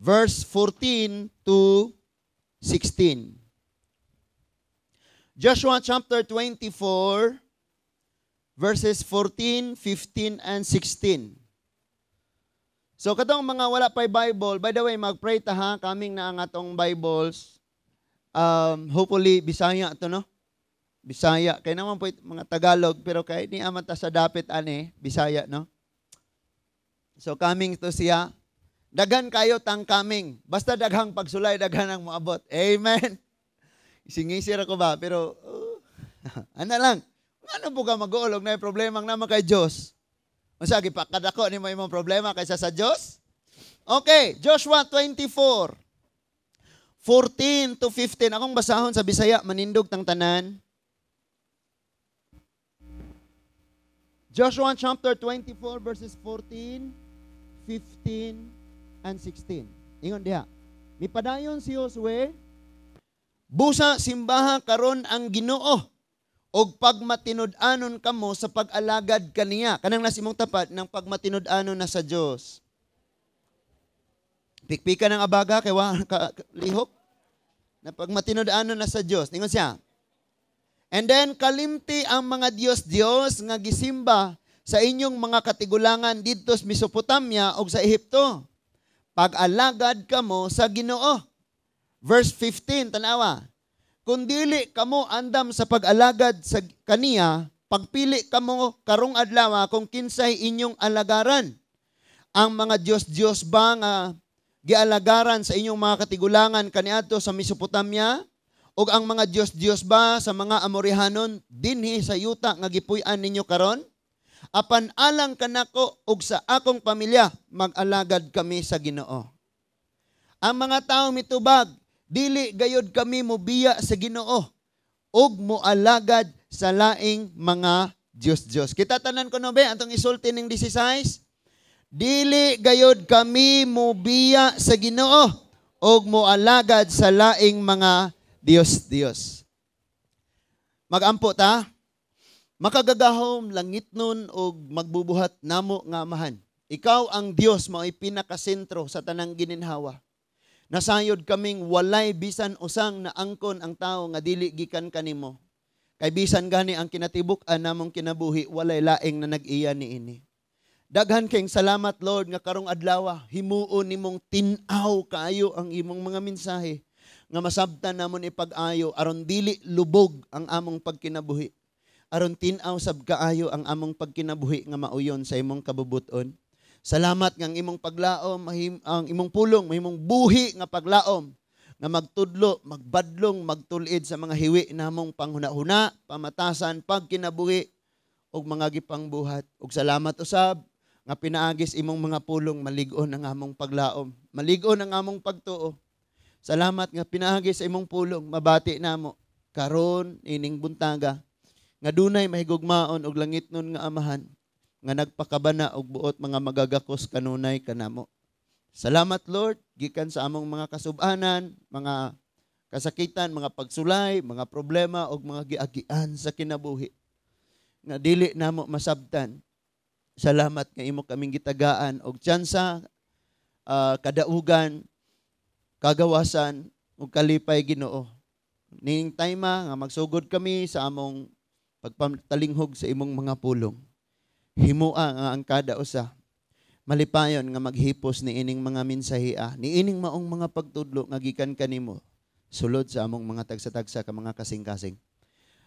verse 14 to 16. Joshua chapter 24, verses 14, 15, and 16. So, katong mga wala pa'y Bible, by the way, mag-pray ta ha, kaming na ang atong Bibles. Um, hopefully, Bisaya to no? Bisaya. Kaya naman po mga Tagalog, pero kahit ni amata sa dapit, ani, Bisaya, no? So coming to siya, daghan kayo tang coming. Basta daghang pagsulay, daghan ang moabot. Amen. Singisir ako ba? Pero, uh, ana lang. Ano po ka mag-uulog na problema naman kay Diyos? Masagi pa, kadako ni mo imong problema kaysa sa Diyos? Okay, Joshua 24. 14 to 15. Akong basahon sa Bisaya, manindog tang tanan. Joshua chapter 24 verses 14 15 and 16. Ingon diha. Mipadayon si Josue, Busa simbaha karon ang Ginoo og pagmatinud-anon kamo sa pag-alagad kaniya. Kanang nasimong tapat ng pagmatinud-anon na sa Dios. Pikpika ng abaga kay ka, lihok na pagmatinud-anon na sa Dios. Ningon siya. And then kalimti ang mga Diyos-Diyos nga gisimba sa inyong mga katigulangan dito sa Mesopotamia o sa Ehipto. Pag-alagad kamo sa Ginoo. Verse 15, tanawa. Kung dili kamo andam sa pag-alagad sa kaniya, pagpili kamo karong adlawa kung kinsay inyong alagaran. Ang mga Dios-Dios ba nga gialagaran sa inyong mga katigulangan kaniadto sa Mesopotamia? O ang mga Dios Dios ba sa mga Amorihanon dinhi sa yuta nga gipuy-an ninyo karon? apan alang kanako ug sa akong pamilya mag-alagad kami sa Ginoo. Ang mga tao mitubag, dili gayod kami mobiya sa Ginoo ug moalagad sa laing mga Dios Dios. Kita tanan ko no be antong isulti ning 16. Dili gayod kami mobiya sa Ginoo ug moalagad sa laing mga Dios Dios. Magampo ta? Makagagahom langit nun og magbubuhat namo nga amahan. Ikaw ang Dios mao pinakasentro sa tanang gininhawa. Nasayod kaming walay bisan usang naangkon ang tao nga dili gikan kanimo. Kay bisan gani ang kinatibuk namong kinabuhi walay laing na nag-iya niini. Daghan kayong salamat Lord nga karong adlaw himuon nimong tin-aw kaayo ang imong mga mensahe nga masabtan namon ipag-ayo aron dili lubog ang among pagkinabuhi aron tinaw sab kaayo ang among pagkinabuhi nga mauyon sa imong kabubuton. Salamat nga ang imong paglaom, mahim, ang imong pulong, mahimong buhi nga paglaom nga magtudlo, magbadlong, magtulid sa mga hiwi namong panghunahuna, pamatasan, pagkinabuhi ug mga gipangbuhat. Ug salamat usab nga pinaagis imong mga pulong malig-on ang among paglaom, malig-on ang among pagtuo. Salamat nga pinaagis sa imong pulong, mabati namo karon ining buntaga nga dunay mahigugmaon og langit nun nga amahan, nga nagpakabana og buot mga magagakos kanunay kanamo. Salamat Lord, gikan sa among mga kasubanan, mga kasakitan, mga pagsulay, mga problema og mga giagian sa kinabuhi. Nga dili namo masabtan. Salamat nga imo kaming gitagaan og tsansa uh, kadaugan, kagawasan ug kalipay Ginoo. Ning time nga magsugod kami sa among pagpamtalinghog sa imong mga pulong. Himua nga ang kada usa. Malipayon nga maghipos ni ining mga mensahea, ni ining maong mga pagtudlo nga gikan kanimo sulod sa among mga tagsa-tagsa ka mga kasing-kasing.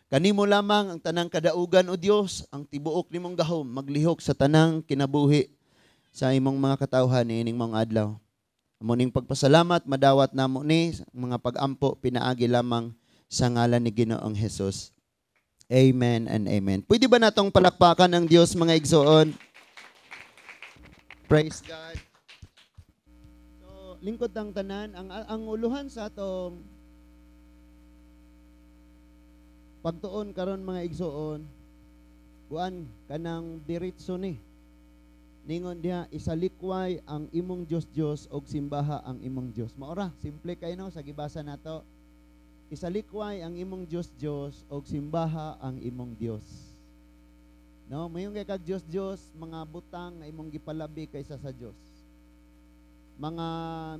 Kanimo lamang ang tanang kadaugan o Dios, ang tibuok nimong gahom maglihok sa tanang kinabuhi sa imong mga katawhan ni ining mga adlaw. ning pagpasalamat madawat namo ni mga pagampo pinaagi lamang sa ngalan ni Ginoong Hesus. Amen and amen. Pwede ba natong palakpakan ng Diyos mga igsoon? Praise God. So, lingkod ang tanan, ang, ang uluhan sa atong pagtuon karon mga igsoon, ka kanang diritso ni. Ningon diha isalikway ang imong Dios Dios og simbaha ang imong Dios. Maora, simple kay no sa gibasa nato Isalikway ang imong Dios Dios og simbaha ang imong Dios. No, mayong kay kag Dios Dios mga butang nga imong gipalabi kaysa sa Dios. Mga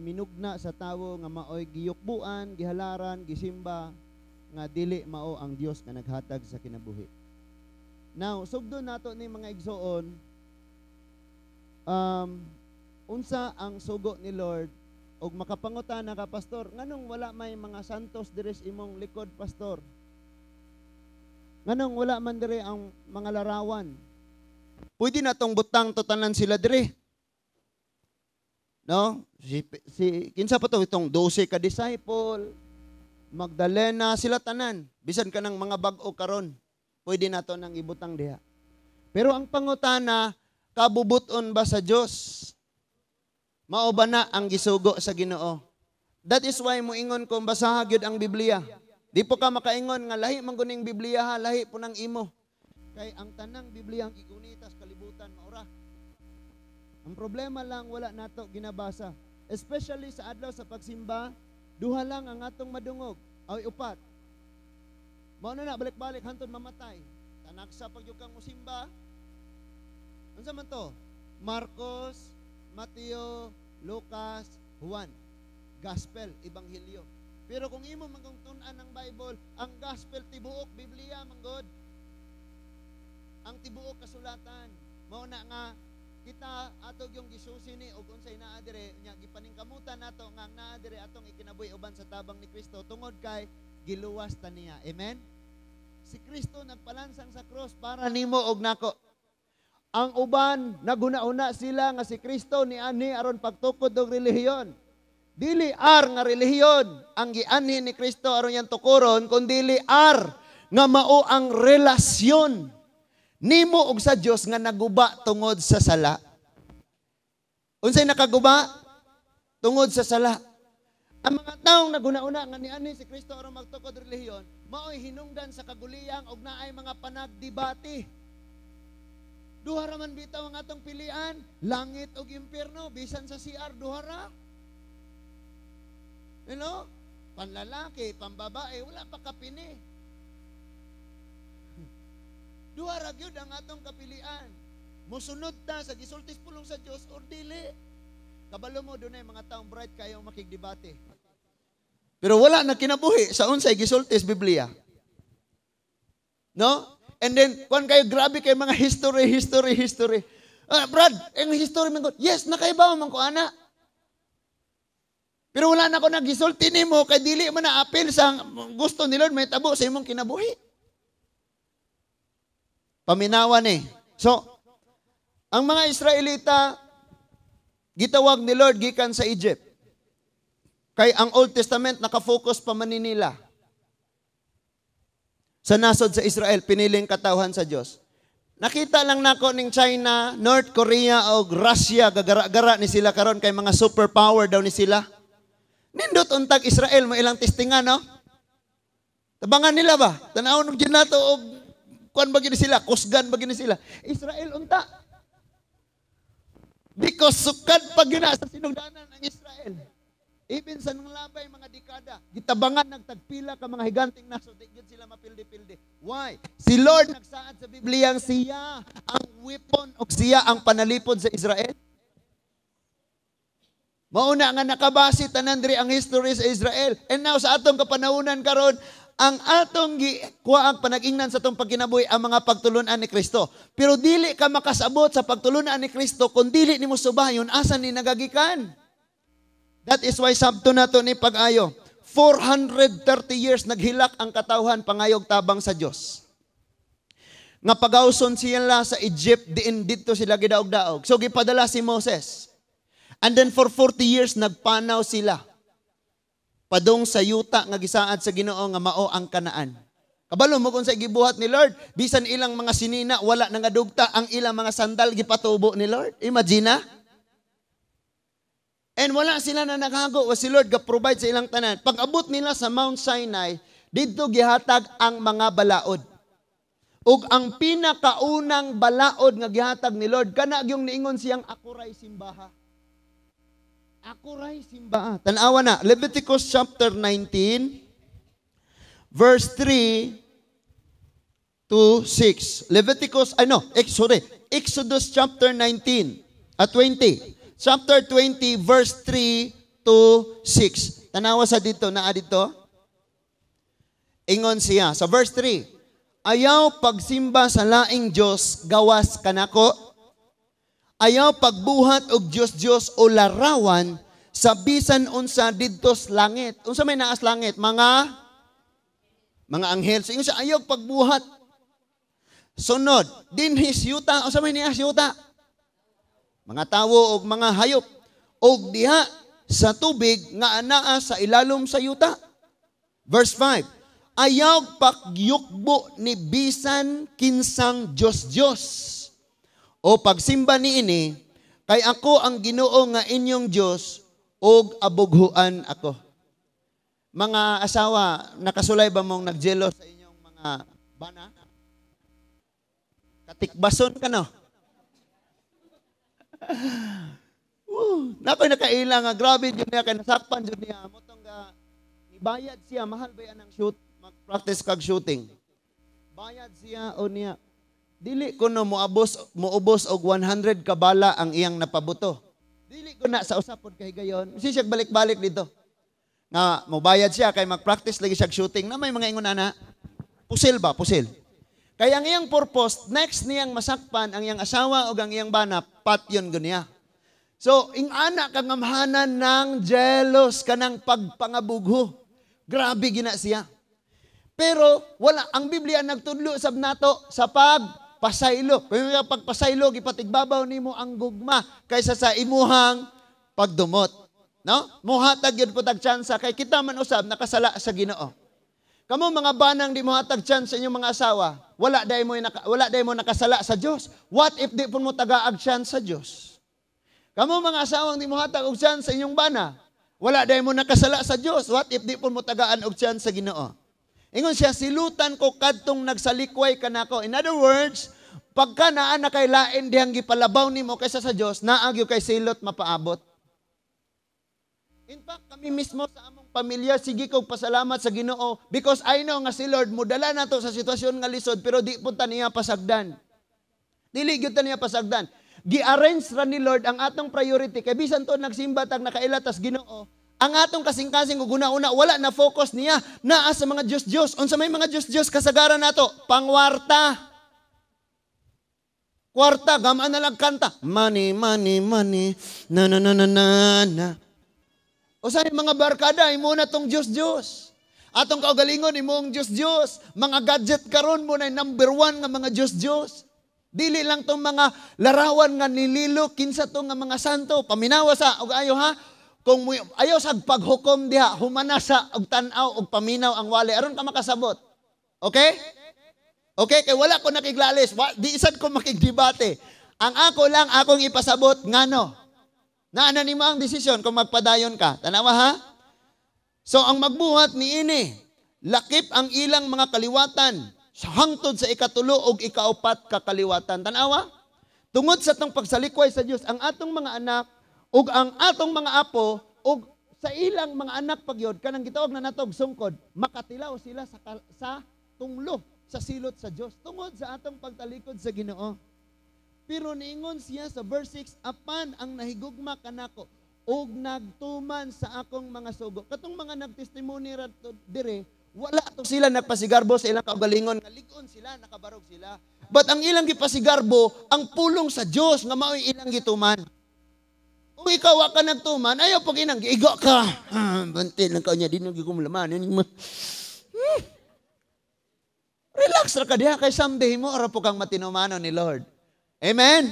minugna sa tawo nga maoy giyukbuan, gihalaran, gisimba nga dili mao ang Dios nga naghatag sa kinabuhi. Now, sugdon nato ni mga igsoon um, unsa ang sugo ni Lord og makapangutan na ka pastor nganong wala may mga santos diri sa imong likod pastor nganong wala man diri ang mga larawan pwede na tong butang to tanan sila diri no si, si kinsa pa to itong 12 ka disciple Magdalena sila tanan bisan ka ng mga bag-o karon pwede na to nang ibutang diha pero ang pangutana kabubuton ba sa Dios Mauba na ang gisugo sa Ginoo. That is why moingon kung basaha gyud ang Biblia. Di po ka makaingon nga lahi man guning Biblia ha, lahi po nang imo. Kay ang tanang Biblia ang igunitas kalibutan maura. Ang problema lang wala nato ginabasa. Especially sa adlaw sa pagsimba, duha lang ang atong madungog, ay upat. Mao na na balik-balik hantod mamatay. Tanak sa pagyukang musimba. Unsa man to? Marcos Mateo, Lucas, Juan. Gospel, Ebanghelyo. Pero kung imo magtungtunan ng Bible, ang gospel tibuok Biblia man God. Ang tibuok kasulatan. Mao na nga kita atog yung gisusi ni og unsay naa dire nya gipaningkamutan nato nga naa dire atong ikinabuhi uban sa tabang ni Kristo tungod kay giluwas ta niya. Amen. Si Kristo nagpalansang sa cross para nimo og nako. Ang uban nagunauna sila nga si Kristo ni ani aron pagtukod og relihiyon. Dili ar nga relihiyon ang gianhi ni Kristo aron yang tukuron kun dili ar nga mao ang relasyon nimo og sa Dios nga naguba tungod sa sala. Unsay nakaguba tungod sa sala? Ang mga taong nagunauna nga ni ani si Kristo aron magtukod relihiyon, mao'y hinungdan sa kaguliyang og naay mga panagdibati Duha ra man bitaw ang atong pilian, langit ug impierno bisan sa CR duha ra. You know? Panlalaki, pambabae, wala pa kapini. Duha ra gyud ang atong kapilian. Mosunod ta sa gisultis pulong sa Dios or dili. Kabalo mo dunay mga taong bright kayo makigdebate. Pero wala na kinabuhi sa unsay gisultis Biblia. No? And then, kung kayo, grabe kayo, mga history, history, history. Uh, Brad, ang history man ko, yes, nakaiba man ko, ana. Pero wala na ko nagisulti ni mo, kay dili mo na apil sa gusto ni Lord, may tabo sa imong kinabuhi. Paminawan eh. So, ang mga Israelita, gitawag ni Lord gikan sa Egypt. Kay ang Old Testament nakafocus pa man ni nila sa nasod sa Israel, piniling katawhan sa Diyos. Nakita lang nako ning China, North Korea o Russia gagara-gara ni sila karon kay mga superpower daw ni sila. Nindot untag Israel mo ilang testingan no? Tabangan nila ba? Tanaw ng ginato o kuan ba gini sila? Kusgan ba gini sila? Israel unta. Because sukad pag sa sinugdanan ang Israel. Even sa nang labay, mga dekada, gitabangan, nagtagpila ka mga higanting naso, di yun sila mapildi-pildi. Why? Si Lord nagsaad sa ang siya ang weapon o siya ang panalipod sa Israel. Mauna nga nakabasi tanandri ang history sa Israel. And now sa atong kapanahunan karon, ang atong gi ang panagingnan sa atong pagkinabuhi ang mga pagtulunan ni Kristo. Pero dili ka makasabot sa pagtulunan ni Kristo kung dili nimo subayon asa ni nagagikan. That is why sabto na to ni pag-ayo. 430 years naghilak ang katawhan pangayog tabang sa Dios. Nga pagawson sila sa Egypt diin dito sila gidaog-daog. So gipadala si Moses. And then for 40 years nagpanaw sila. Padong sa yuta nga gisaad sa Ginoo nga mao ang Kanaan. Kabalo mo kung sa gibuhat ni Lord, bisan ilang mga sinina wala nang adugta ang ilang mga sandal gipatubo ni Lord. Imagine na. And wala sila na naghago o si Lord ga-provide sa ilang tanan. Pag abot nila sa Mount Sinai, dito gihatag ang mga balaod. Ug ang pinakaunang balaod nga gihatag ni Lord kana yung niingon siyang akuray simbaha. Akuray simbaha. Tanawa na Leviticus chapter 19 verse 3 to 6. Leviticus ano, sorry, Exodus chapter 19 at 20 chapter 20, verse 3 to 6. Tanawa sa dito, naa dito. Ingon siya. Sa verse 3, Ayaw pagsimba sa laing Diyos, gawas kanako. Ayaw pagbuhat og Diyos-Diyos o larawan sa bisan unsa didtos langit. Unsa may naas langit? Mga mga anghel. So, ingon siya, ayaw pagbuhat. Sunod, din his yuta. Unsa may nias yuta? mga tawo og mga hayop og diha sa tubig nga anaa sa ilalom sa yuta. Verse 5. Ayaw pagyukbo ni bisan kinsang Dios Dios o pagsimba ni ini kay ako ang Ginoo nga inyong Dios og abughuan ako. Mga asawa, nakasulay ba mong nagjelo sa inyong mga bana? Katikbason ka no? Woo! Nakoy nakaila nga, ah, grabe yun niya, kay nasakpan yun niya. Motong ga, ibayad siya, mahal ba yan ang shoot, mag-practice kag shooting? Bayad siya o niya. Dili ko no moabos, moubos og 100 kabala ang iyang napabuto. Dili ko na sa usapon kay gayon. Siya siya balik-balik dito. Nga, mobayad siya kay mag-practice lagi siya shooting na may mga ingon na Pusil ba? Pusil. Kaya ang iyang purpose, next niyang masakpan ang iyang asawa o ang iyang bana, patyon gunya. So, ing ana kang amhanan ng jealous kanang pagpangabugho. Grabe gina siya. Pero wala ang Biblia nagtudlo sab nato sa pag pasaylo. Kung pagpasaylo, ipatigbabaw ni mo ang gugma kaysa sa imuhang pagdumot. No? Muhatag yun po tag kay kita man usab nakasala sa ginoo. Kamo mga banang di mo hatag chance sa inyong mga asawa, wala dai mo naka, wala dai mo nakasala sa Dios. What if di pun mo tagaag chance sa Dios? Kamo mga asawang di mo hatag og chance sa inyong bana, wala dai mo nakasala sa Dios. What if di pun mo tagaan og chance sa Ginoo? Ingon siya silutan ko kadtong nagsalikway kanako. In other words, pagka naa na kay lain dihang gipalabaw nimo kaysa sa Dios, naagyo kay silot mapaabot. In fact, kami mismo sa pamilya, sige ko pasalamat sa Ginoo because I know nga si Lord mudala to sa sitwasyon nga lisod pero di punta niya pasagdan. Dili gyud ta niya pasagdan. Gi-arrange ra ni Lord ang atong priority kay bisan to nagsimba tag nakailatas Ginoo. Ang atong kasing-kasing ug una wala na focus niya naa sa mga Dios Dios unsa may mga Dios Dios kasagaran nato pangwarta. Kwarta, gamaan na lang kanta. Money, money, money. Na, na, na, na, na, na. O sa mga barkada, imo na tong Diyos-Diyos. Atong kaugalingon, imo ang Diyos-Diyos. Mga gadget karon mo na number one nga mga Diyos-Diyos. Dili lang tong mga larawan nga nililo, kinsa tong nga mga santo. Paminawa sa, og ayo ha, kung mo, ayaw sa paghukom diha, humana sa og tanaw og paminaw ang wali. Aron ka makasabot. Okay? Okay, kay wala ko nakiglalis. di isad ko makigdebate. Ang ako lang akong ipasabot ngano? Naana ni mo ang desisyon kung magpadayon ka. Tanawa ha? So ang magbuhat ni ini, lakip ang ilang mga kaliwatan sa hangtod sa ikatulo og ikaapat ka kaliwatan. Tanawa? Tungod sa tong pagsalikway sa Dios ang atong mga anak ug ang atong mga apo ug sa ilang mga anak pagyod kanang gitawag na natog sungkod makatilaw sila sa sa tunglo sa silot sa Dios tungod sa atong pagtalikod sa Ginoo. Pero niingon siya sa verse 6, Apan ang nahigugma kanako, og nagtuman sa akong mga sugo. Katong mga nagtestimony ra dire, wala to sila nagpasigarbo sa ilang kaugalingon, naligon sila, nakabarog sila. But ang ilang gipasigarbo, ang pulong sa Dios nga mao'y ilang gituman. Kung ikaw ka nagtuman, ayaw pag inang giigo ka. Ah, bante lang ka niya, di nang gikumlaman. Hmm. Relax ra ka diha kay someday mo ara po kang matinumanon ni Lord. Amen?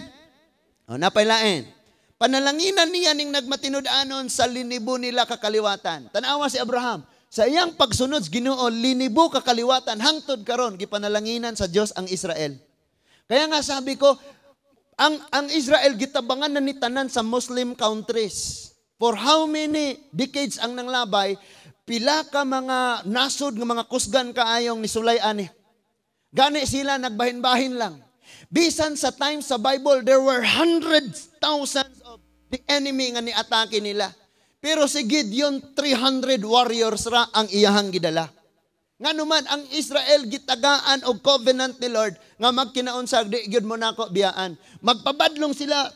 O, napailain. Panalanginan niya ning nagmatinod-anon sa linibo nila kakaliwatan. Tanawa si Abraham. Sa iyang pagsunod, ginoo, linibo kakaliwatan, hangtod karon gipanalanginan sa Dios ang Israel. Kaya nga sabi ko, ang, ang Israel gitabangan na ni tanan sa Muslim countries. For how many decades ang nanglabay, pila ka mga nasod ng mga kusgan kaayong ni Sulay ani. Gani sila nagbahin-bahin lang. Bisan sa time sa Bible, there were hundreds, thousands of the enemy nga ni-atake nila. Pero si Gideon, 300 warriors ra ang iyahang gidala. Nga naman, ang Israel gitagaan og covenant ni Lord nga magkinaon sa di gud mo nako biyaan. Magpabadlong sila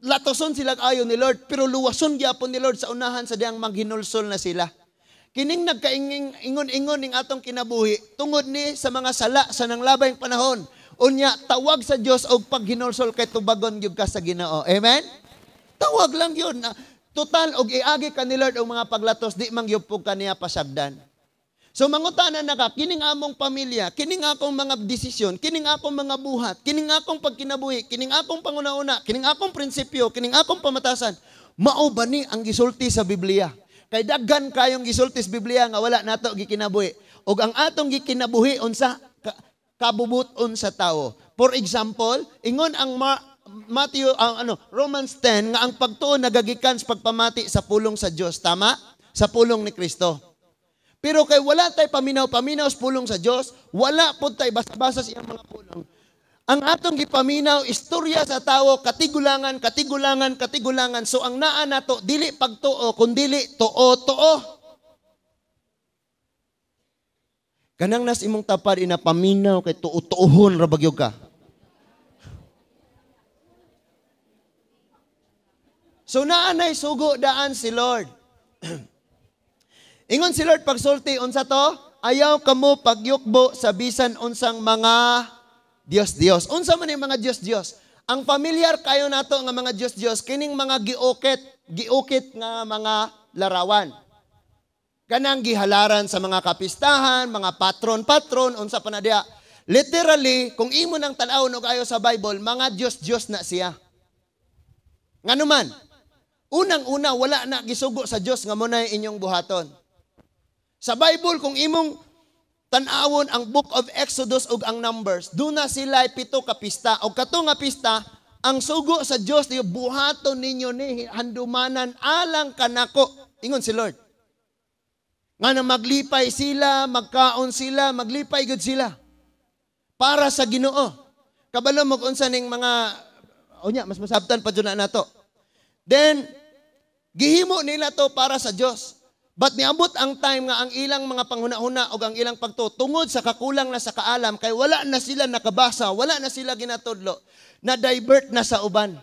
latoson sila ayo ni Lord pero luwason gyapon ni Lord sa unahan sa diyang maghinulsol na sila. Kining nagkainging ingon-ingon ning atong kinabuhi tungod ni sa mga sala sa nanglabay panahon Unya, tawag sa Dios og paghinolsol kay tubagon gyud ka sa Ginoo. Amen? Tawag lang yun. Total, og iagi ka ni Lord og mga paglatos, di man yupog ka niya pasabdan. So mangutana na ka, kining among pamilya, kining akong mga desisyon, kining akong mga buhat, kining akong pagkinabuhi, kining akong panguna-una, kining akong prinsipyo, kining akong pamatasan, mao ba ni ang gisulti sa Biblia? Kay daghan kayong gisulti sa Biblia nga wala nato gikinabuhi. Og ang atong gikinabuhi unsa kabubuton sa tao. For example, ingon ang Ma- Matthew ang ano Romans 10 nga ang pagtuon nagagikan sa pagpamati sa pulong sa Dios tama sa pulong ni Kristo. Pero kay wala tay paminaw-paminaw sa pulong sa Dios, wala pud tay basta-basta sa iyang mga pulong. Ang atong gipaminaw istorya sa tao katigulangan katigulangan katigulangan so ang naa nato dili pagtuo kundili dili tuo-tuo. Kanang nas imong tapad inapaminaw kay tuutuhon ra bagyo ka. So naanay sugo daan si Lord. Ingon si Lord pagsulti unsa to? Ayaw kamo pagyukbo sa bisan unsang mga Dios-Dios. Unsa man yung mga Dios-Dios? Ang familiar kayo nato nga mga Dios-Dios kining mga giukit, giukit nga mga larawan ganang gihalaran sa mga kapistahan, mga patron-patron, unsa pa na diya. Literally, kung imo nang tanaw og ayo sa Bible, mga Dios-Dios na siya. Nganuman, unang-una wala na gisugo sa Dios nga mo na inyong buhaton. Sa Bible kung imong tanawon ang book of Exodus ug ang Numbers, do na sila pito kapista. pista o kato nga pista ang sugo sa Dios niyo buhaton ninyo ni handumanan alang kanako. Ingon si Lord. Nga na maglipay sila, magkaon sila, maglipay gud sila. Para sa Ginoo. Kabalo mo unsa ning mga unya mas masabtan pa jud na nato. Then gihimo nila to para sa Dios. But niabot ang time nga ang ilang mga panghunahuna o ang ilang pagtutungod sa kakulang na sa kaalam kay wala na sila nakabasa, wala na sila ginatudlo, na divert na sa uban.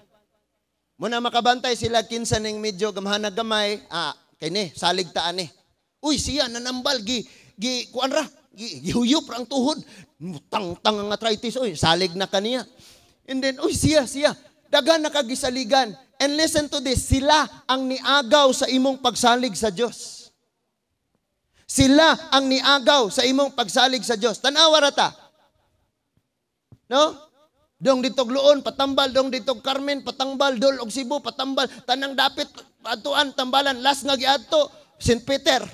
Muna makabantay sila kinsa ning medyo gamhana gamay, ah, kini, saligtaan eh. Uy, siya nanambal, gi, gi, kuan ra, gi, gihuyop ra ang tuhod. Tang-tang ang arthritis, uy, salig na kaniya. And then, uy, siya, siya, dagan na kagisaligan. And listen to this, sila ang niagaw sa imong pagsalig sa Dios. Sila ang niagaw sa imong pagsalig sa Dios. Tanawa ra ta. No? Dong ditog Luon, patambal. Dong ditog Carmen, patambal. Dol og Cebu, patambal. Tanang dapit, atuan, tambalan. Last nga giadto, St. Peter.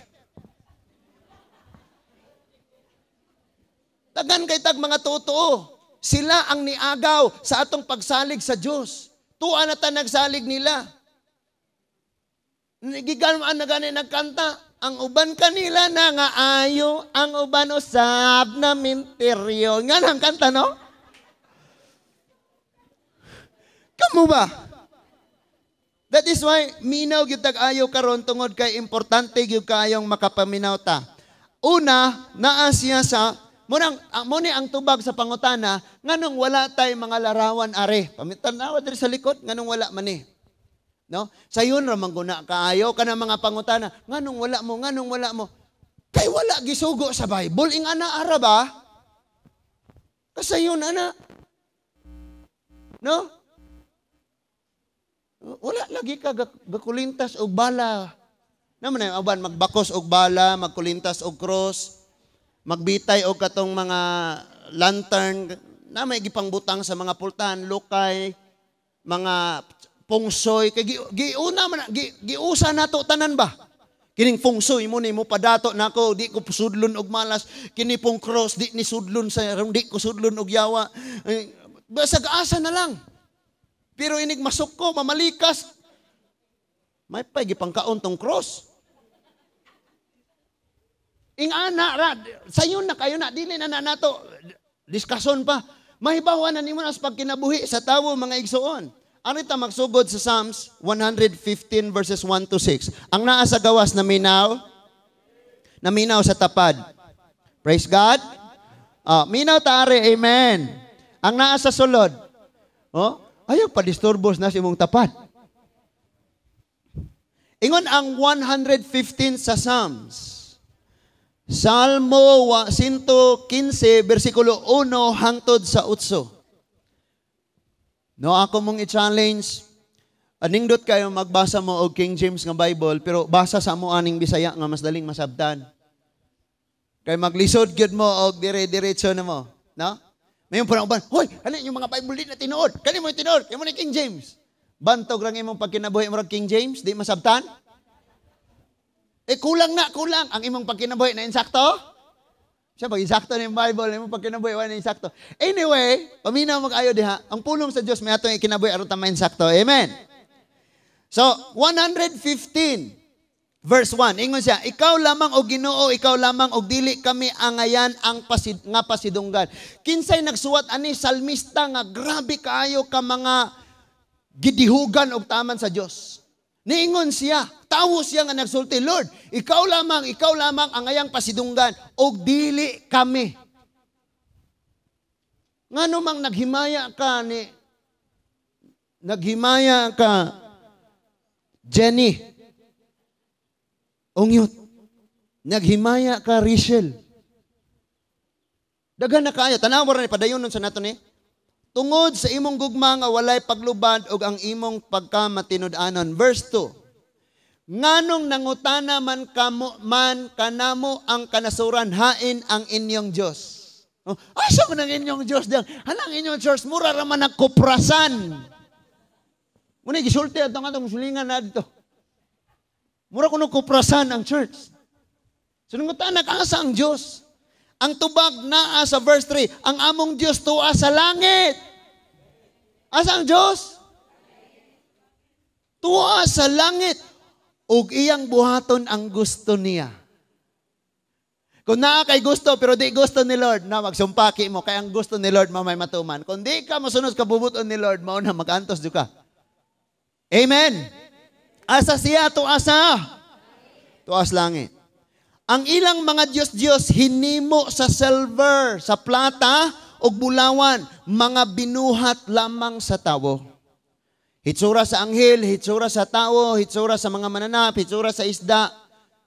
Tagan kay tag mga totoo. Sila ang niagaw sa atong pagsalig sa Dios. Tuwa na ta nagsalig nila. Gigalmaan na gani nagkanta. Ang uban kanila na nga ayo, ang uban usab na minteryo. Nga ang kanta, no? Kamu ba? That is why minaw gyud ayo karon tungod kay importante gyud kayong makapaminaw ta. Una, naa siya sa Munang, ang, muni ang tubag sa pangutana, nganong wala tay mga larawan are. Pamitan Pamitanawa diri sa likod, nganong wala man eh. No? Sayon ra mangguna kaayo kana mga pangutana, nganong wala mo, nganong wala mo. Kay wala gisugo sa Bible ing ana ara ba? Kasi Kasayon ana. No? Wala lagi ka gakulintas og bala. Naman ay magbakos og bala, magkulintas og cross magbitay og katong mga lantern na may gipangbutang sa mga pultan, lukay, mga pungsoy kay giuna man gi, giusa nato tanan ba? Kining pungsoy mo ni mo padato nako di ko sudlon og malas, kini pong cross di ni sudlon sa di ko sudlon og yawa. Eh, Basta asa na lang. Pero inig masok ko mamalikas. May pa gipangkaon tong cross. Ing ana ra, sayon na kayo na, dili na na nato. Diskason pa. Mahibawa na nimo as pagkinabuhi sa tawo mga igsuon. Ari ta magsugod sa Psalms 115 verses 1 to 6. Ang naa sa gawas na minaw, na minaw sa tapad. Praise God. Oh, minaw tare, amen. Ang naa sa sulod. Oh, ayaw pa disturbos na si imong tapad. Ingon ang 115 sa Psalms. Salmo 115, versikulo 1 hangtod sa 8. No, ako mong i-challenge, aningdot kayo magbasa mo og King James nga Bible, pero basa sa mo aning Bisaya nga mas daling masabtan. Kay maglisod gyud mo og dire-diretso na mo, no? Mayon po na uban, hoy, ano yung mga Bible din na tinuod? Kani mo tinuod, kay ni King James. Bantog rang imong pagkinabuhi mo King James, di masabtan? Eh kulang na, kulang. Ang imong pagkinabuhi na insakto? Siya, pag insakto na yung Bible, imong pagkinabuhi, wala na insakto. Anyway, paminaw mo ayo diha. Ang pulong sa Dios may atong ikinabuhi, aron tama insakto. Amen. So, 115 verse 1. Ingon siya, ikaw lamang o Ginoo, ikaw lamang og dili kami angayan ang pasid nga pasidunggan. Kinsay nagsuwat ani salmista nga grabe kaayo ka mga gidihugan og taman sa Dios. Niingon siya, tawo siya nga nagsulti, Lord, ikaw lamang, ikaw lamang ang ayang pasidunggan, og dili kami. Nga mang naghimaya ka ni, naghimaya ka, Jenny, Ongyot, naghimaya ka, Rachel. Daghan na kaayo, tanawar na, padayon nun sa nato ni, eh? Tungod sa imong gugma nga walay paglubad og ang imong pagkamatinud-anon. Verse 2. Nganong nangutana man kamo man kanamo ang kanasuran hain ang inyong Dios. Oh, asa man ang inyong Dios diyang? Hanang inyong Dios mura ra man nagkuprasan. Muna gisulti atong atong sulingan na dito. Mura kuno kuprasan ang church. Sunungot anak asa ang Dios? Ang tubag naa sa verse 3, ang among Diyos tuwa sa langit. Asa ang Diyos? Tuwa sa langit. Ug iyang buhaton ang gusto niya. Kung naa kay gusto pero di gusto ni Lord, na magsumpaki mo kay ang gusto ni Lord mamay matuman. Kung di ka mosunod kabubuton ni Lord, mao na magantos di ka. Amen. Asa siya tuasa. Tuas langit. Ang ilang mga Diyos-Diyos hinimo sa silver, sa plata, o bulawan, mga binuhat lamang sa tao. Hitsura sa anghel, hitsura sa tao, hitsura sa mga mananap, hitsura sa isda.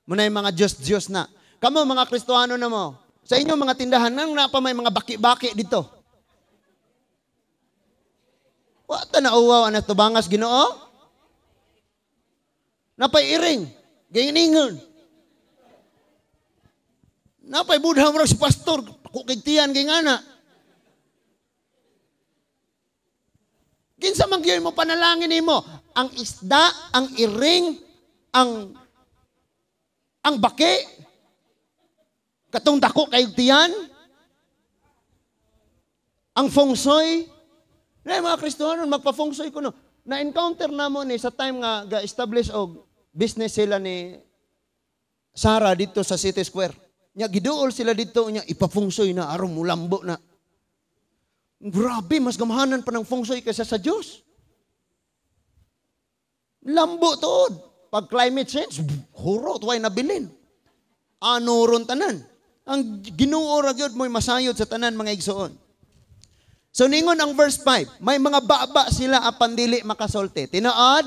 Muna yung mga Diyos-Diyos na. Kamo mga Kristohano na mo, sa inyong mga tindahan, nang na pa may mga baki-baki dito. Wata na uwaw na tubangas ginoo. Napairing. Giningon. Napay budha mo si pastor, kukigtiyan kay ngana. Kinsa man mo panalangin nimo, ang isda, ang iring, ang ang baki, katong dako kay tiyan, ang feng shui, na mga Kristohanon, magpa-feng shui ko no. Na-encounter namo ni sa time nga ga-establish og business sila ni Sarah dito sa City Square. Nya giduol sila dito nya ipapungsoy na aron mulambo na. Grabe, mas gamahanan pa ng fungsoy kaysa sa Dios. Lambo tuod. Pag climate change, hurot, way nabilin. Ano ron tanan? Ang ginoo ra mo'y masayod sa tanan mga igsoon. So ningon ang verse 5, may mga baba sila apan dili makasulti. Tinaad,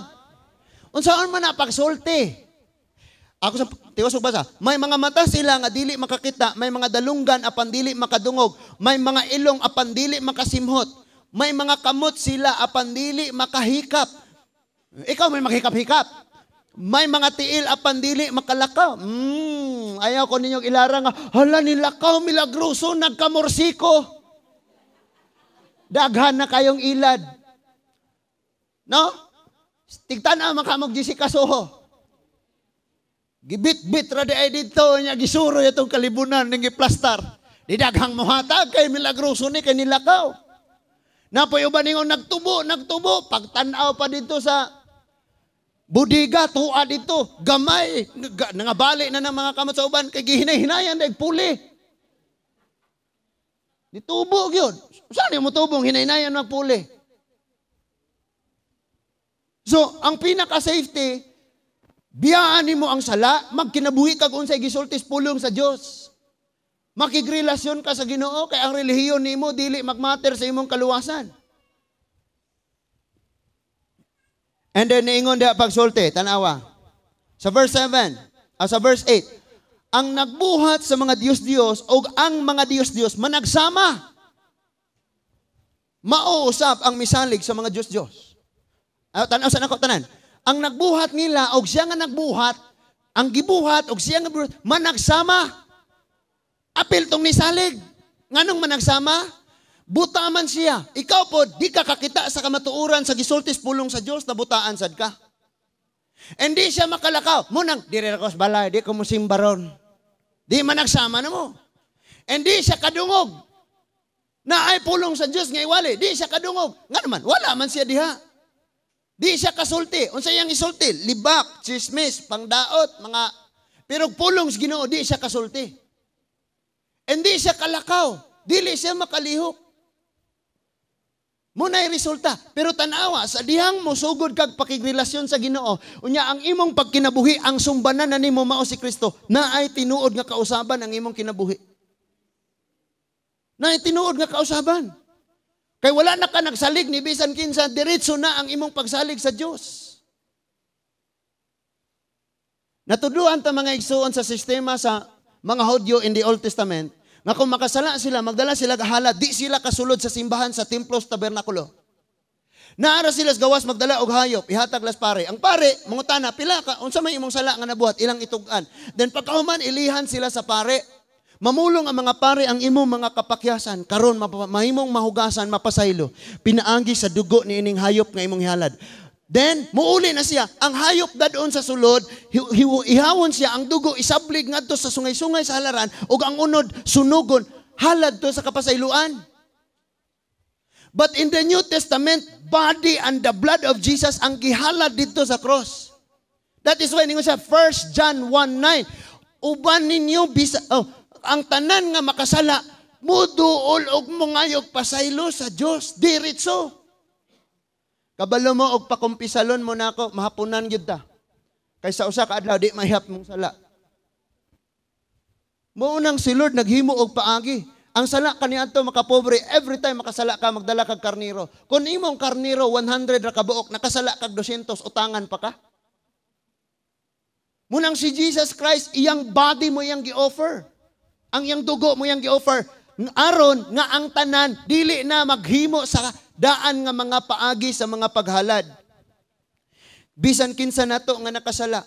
unsaan man napagsulti? Ako sa tiwas basa. May mga mata sila nga dili makakita, may mga dalunggan apan dili makadungog, may mga ilong apan dili makasimhot, may mga kamot sila apan dili makahikap. Ikaw may makahikap-hikap. May mga tiil apan dili makalakaw. Mm, ayaw ko ninyong ilarang nga, hala nilakaw milagroso nagkamorsiko. Daghan na kayong ilad. No? Tigtan ang makamog di si kasuho. Gibit-bit ra ay dito nya gisuro itong kalibunan ning giplastar. Didaghang muhatag kay milagroso ni kay nilakaw. Napoy uban ningon nagtubo, nagtubo pagtanaw pa dito sa budiga tuwa dito, gamay nangabali na ng mga kamot sa uban kay gihinay-hinayan daig puli. Ditubo gyud. Saan mo tubong hinay-hinayan nagpuli. So, ang pinaka-safety, Biyaan mo ang sala, magkinabuhi ka kung sa gisultis pulong sa Dios. Makigrelasyon ka sa Ginoo kay ang relihiyon nimo dili magmatter sa imong kaluwasan. And then niingon da pagsulti tanawa. Sa verse 7, ah, sa verse 8, ang nagbuhat sa mga Dios-Dios o ang mga Dios-Dios managsama. Mauusap ang misalig sa mga Dios-Dios. Ah, tanaw sa nako tanan ang nagbuhat nila og siya nga nagbuhat, ang gibuhat og siya nga buhat, managsama. Apil tong ni salig. Nganong managsama? Buta man siya. Ikaw po, di ka kakita sa kamatuuran sa gisultis pulong sa Dios na butaan sad ka. And siya makalakaw. Munang, di rin ako balay, di ko musimbaron. Di managsama nagsama na mo. And siya kadungog. Na ay pulong sa Dios nga iwali. Di siya kadungog. Nga naman, wala man siya diha. Di siya kasulti. Unsa yang isulti? Libak, chismis, pangdaot, mga pero pulong sa Ginoo di siya kasulti. And di siya kalakaw. Dili siya makalihok. Muna'y resulta. Pero tanawa, sa dihang mo sugod kag pakigrelasyon sa Ginoo, unya ang imong pagkinabuhi ang sumbanan na nimo mao si Kristo, naay tinuod nga kausaban ang imong kinabuhi. Naay tinuod nga kausaban. Kay wala na ka nagsalig ni bisan kinsa, diretso na ang imong pagsalig sa Dios. Natuduan ta mga igsuon sa sistema sa mga Hudyo in the Old Testament nga kung makasala sila, magdala sila gahala, di sila kasulod sa simbahan sa templo sa tabernakulo. Naara sila sa gawas magdala og hayop, ihatag las pare. Ang pare, mangutana, pila ka, unsa may imong sala nga nabuhat, ilang itugan. Then pagkahuman, ilihan sila sa pare. Mamulong ang mga pare ang imong mga kapakyasan karon mahimong mahugasan mapasaylo pinaagi sa dugo ni ining hayop nga imong hihalad. Then muuli na siya ang hayop dadon sa sulod ihawon siya ang dugo isablig ngadto sa sungay-sungay sa halaran ug ang unod sunugon halad to sa kapasayloan. But in the New Testament, body and the blood of Jesus ang gihalad dito sa cross. That is why ningo siya 1 John 1:9 uban ninyo bisa oh, ang tanan nga makasala, muduol og mungayog pasaylo sa Dios diretso. Kabalo mo og pakumpisalon mo na na mahapunan gyud ta. Kaysa usa ka adlaw di mahihap mong sala. Mo unang si Lord naghimo og paagi. Ang sala kaniadto makapobre every time makasala ka magdala kag karniro. Kun imong karniro 100 ra kabuok nakasala kag 200 utangan pa ka. Munang si Jesus Christ iyang body mo iyang gi-offer. Ang yang dugo mo yang gi-offer aron nga ang tanan dili na maghimo sa daan nga mga paagi sa mga paghalad. Bisan kinsa nato nga nakasala.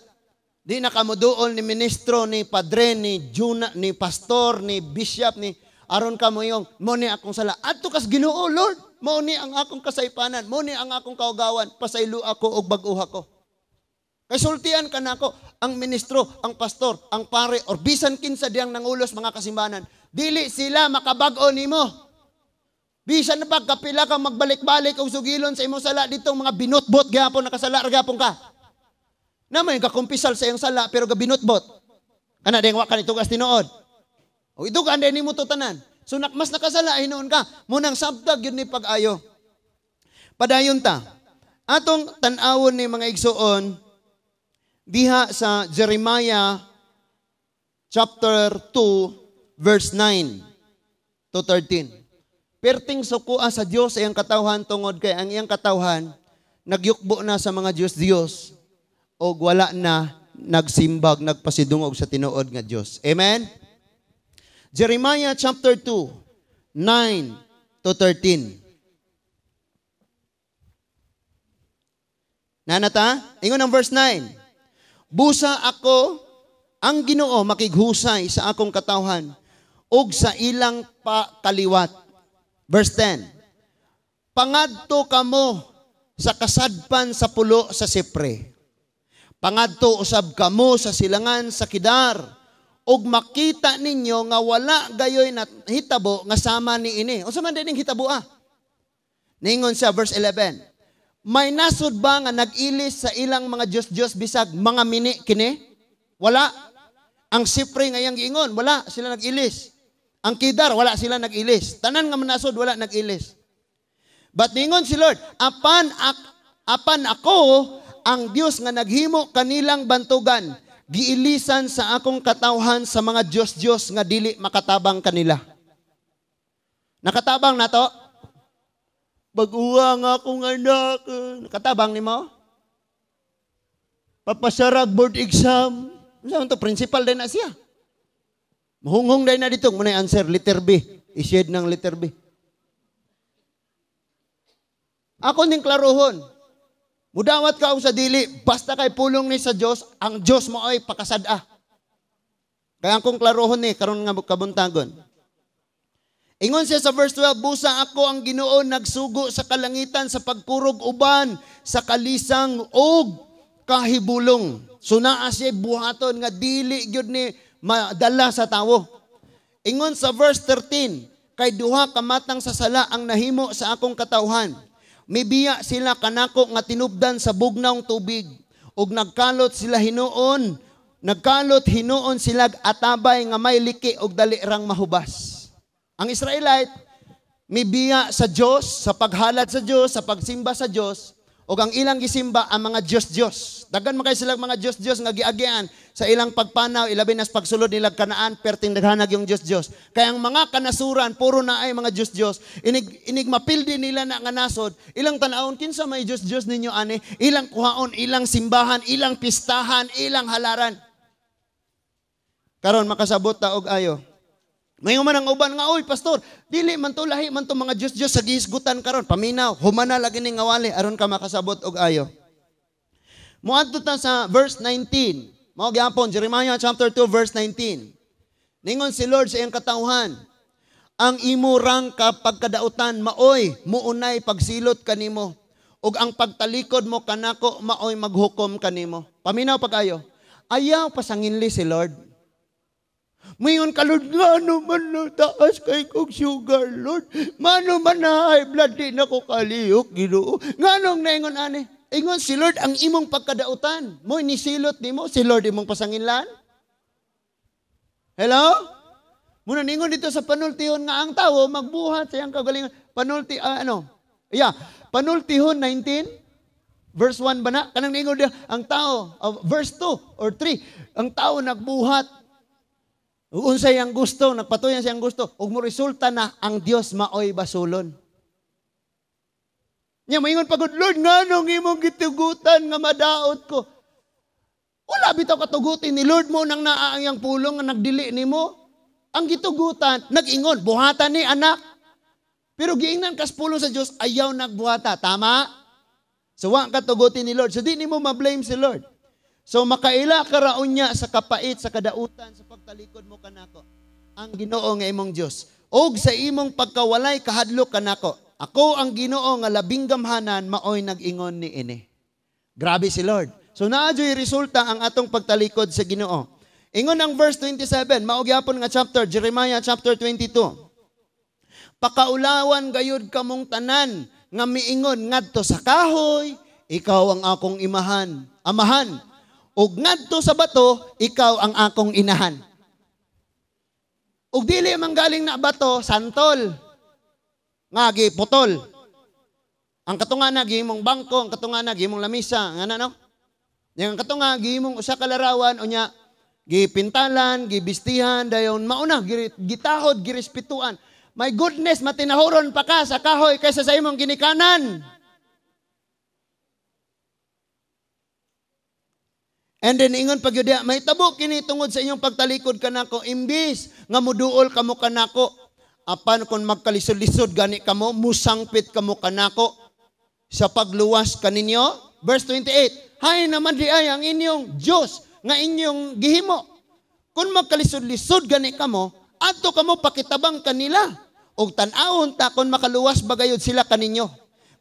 Di na kamuduol ni ministro, ni padre, ni juna, ni pastor, ni bishop, ni aron ka mo yung mo ni akong sala. Adto kas Ginoo Lord, mo ni ang akong kasaypanan, mo ni ang akong kaugawan, pasaylo ako og bag-uha ko. Kay sultian ka na ako, ang ministro, ang pastor, ang pare, or bisan kinsa diyang nangulos mga kasimbanan, dili sila makabag-o nimo. Bisan na pag kapila kang magbalik-balik og sugilon sa imong sala ditong mga binutbot gihapon nakasala gihapon ka. Namay ka kumpisal sa iyong sala pero ga gabinutbot. Kana deng wa kanito gas tinuod. O ito ka din mo tutanan. So nakmas nakasala ay eh, noon ka. Munang sabdag yun ni pag-ayo. Padayon ta. Atong tan-awon ni mga igsuon, diha sa Jeremiah chapter 2 verse 9 to 13. Perting sukua sa Dios ay ang katawhan tungod kay ang iyang katawhan nagyukbo na sa mga Dios Dios o wala na nagsimbag nagpasidungog sa tinuod nga Dios. Amen. Jeremiah chapter 2 9 to 13. Nanata, ingon ang verse 9. Busa ako ang Ginoo makighusay sa akong katawhan ug sa ilang pakaliwat. Verse 10. Pangadto kamo sa kasadpan sa pulo sa Sipre. Pangadto usab kamo sa silangan sa Kidar ug makita ninyo nga wala gayoy na hitabo nga sama ni ini. Unsa man dining hitabo ah? Ningon sa verse 11. May nasud ba nga nag-ilis sa ilang mga Diyos-Diyos bisag mga mini kini? Wala. Ang sipre ngayang giingon, wala sila nag-ilis. Ang kidar, wala sila nag-ilis. Tanan nga manasod, wala nag-ilis. But ningon si Lord, apan, ak, apan ako ang Dios nga naghimo kanilang bantugan, giilisan sa akong katawhan sa mga Diyos-Diyos nga dili makatabang kanila. Nakatabang na to? Baguha nga akong anak. Katabang ni mo? Papasarag board exam. Saan to? Principal din na siya. Mahunghong din na dito. Muna answer, letter B. Isyed ng letter B. Ako ning klarohon. Mudawat ka sa dili, basta kay pulong ni sa Dios, ang Dios mo ay pakasada. Kaya akong klarohon ni, eh, karon nga kabuntagon. Ingon siya sa verse 12, Busa ako ang ginoon nagsugo sa kalangitan sa pagkurog uban sa kalisang og kahibulong. So naa siya buhaton nga dili gyud ni madala sa tawo. Ingon sa verse 13, kay duha ka matang sa sala ang nahimo sa akong katawhan. Mibiya sila kanako nga tinubdan sa bugnaong tubig ug nagkalot sila hinuon, nagkalot hinuon sila atabay nga may liki ug dali rang mahubas. Ang Israelite, may biya sa Diyos, sa paghalad sa Diyos, sa pagsimba sa Diyos, o ang ilang gisimba ang mga Diyos-Diyos. Dagan man kayo sila mga Diyos-Diyos nga giagian sa ilang pagpanaw, ilabi na sa pagsulod nila kanaan, perting naghanag yung Diyos-Diyos. Kaya ang mga kanasuran, puro na ay mga Diyos-Diyos. Inig, inig mapildi nila na nga nasod, ilang tanaon, kinsa may Diyos-Diyos ninyo ani, ilang kuhaon, ilang simbahan, ilang pistahan, ilang halaran. Karon makasabot ta og ayo. Ngayon man ang uban nga, oy pastor, dili man to lahi man to mga Dios Dios sa gihisgutan karon. Paminaw, humana lagi ning ngawali aron ka makasabot og ayo. Moadto ta sa verse 19. Mao gyapon Jeremiah chapter 2 verse 19. Ningon si Lord sa iyang katawhan, ang imurang kapagkadautan maoy muunay pagsilot kanimo ug ang pagtalikod mo kanako maoy maghukom kanimo. Paminaw pag ayo. Ayaw pasanginli si Lord. Mayon ka, Lord, ngano man na taas kay kong sugar, Lord. Mano man na high blood din ako kaliyok, ginoo. Nganong naingon ani? Ingon si Lord ang imong pagkadautan. Mo inisilot ni mo, si Lord imong pasanginlan. Hello? Muna ningon dito sa panultihon nga ang tao magbuhat sa iyang kagalingan. Panulti, uh, ano? Yeah, panultihon 19. Verse 1 ba na? Kanang ningon dito, ang tao, uh, verse 2 or 3, ang tao nagbuhat Unsay ang gusto, nagpatuyan siyang gusto, ug mo resulta na ang Dios maoy basulon. Nya moingon pagod Lord nganong imong gitugutan nga madaot ko. Wala bitaw katugutin ni Lord mo nang naa ang pulong nga nagdili nimo. Ang gitugutan nagingon buhatan ni anak. Pero giingnan kas pulong sa Dios ayaw nagbuhata, tama? So wa katugutin ni Lord. So di nimo ma-blame si Lord. So makaila karaon niya sa kapait, sa kadautan, sa pagkalikod mo kanako. Ang Ginoo nga imong Dios. Og sa imong pagkawalay kahadlok kanako. Ako ang Ginoo nga labing gamhanan maoy nag-ingon ni ini. Grabe si Lord. So naadyo'y resulta ang atong pagtalikod sa Ginoo. Ingon ang verse 27, maugyapon nga chapter, Jeremiah chapter 22. Pakaulawan gayud kamong tanan nga miingon ngadto sa kahoy, ikaw ang akong imahan, amahan. Og ngadto sa bato, ikaw ang akong inahan. Og dili man galing na bato, santol. Nga giputol. Ang katunga na gimong bangko, ang katunga na gimong lamisa, nga na no? Yang katunga gimong usa ka larawan unya gipintalan, gibistihan dayon mauna gitahod, girespetuan. My goodness, matinahuron pa ka sa kahoy kaysa sa imong ginikanan. And then ingon pagyudya, may tabo kini tungod sa inyong pagtalikod kanako imbis nga muduol kamo kanako apan kon magkalisod-lisod gani kamo musangpit kamo kanako sa pagluwas kaninyo verse 28 hay naman di ay ang inyong Dios nga inyong gihimo Kon magkalisod-lisod gani kamo adto kamo pakitabang kanila og tan aon ta kon makaluwas bagayod sila kaninyo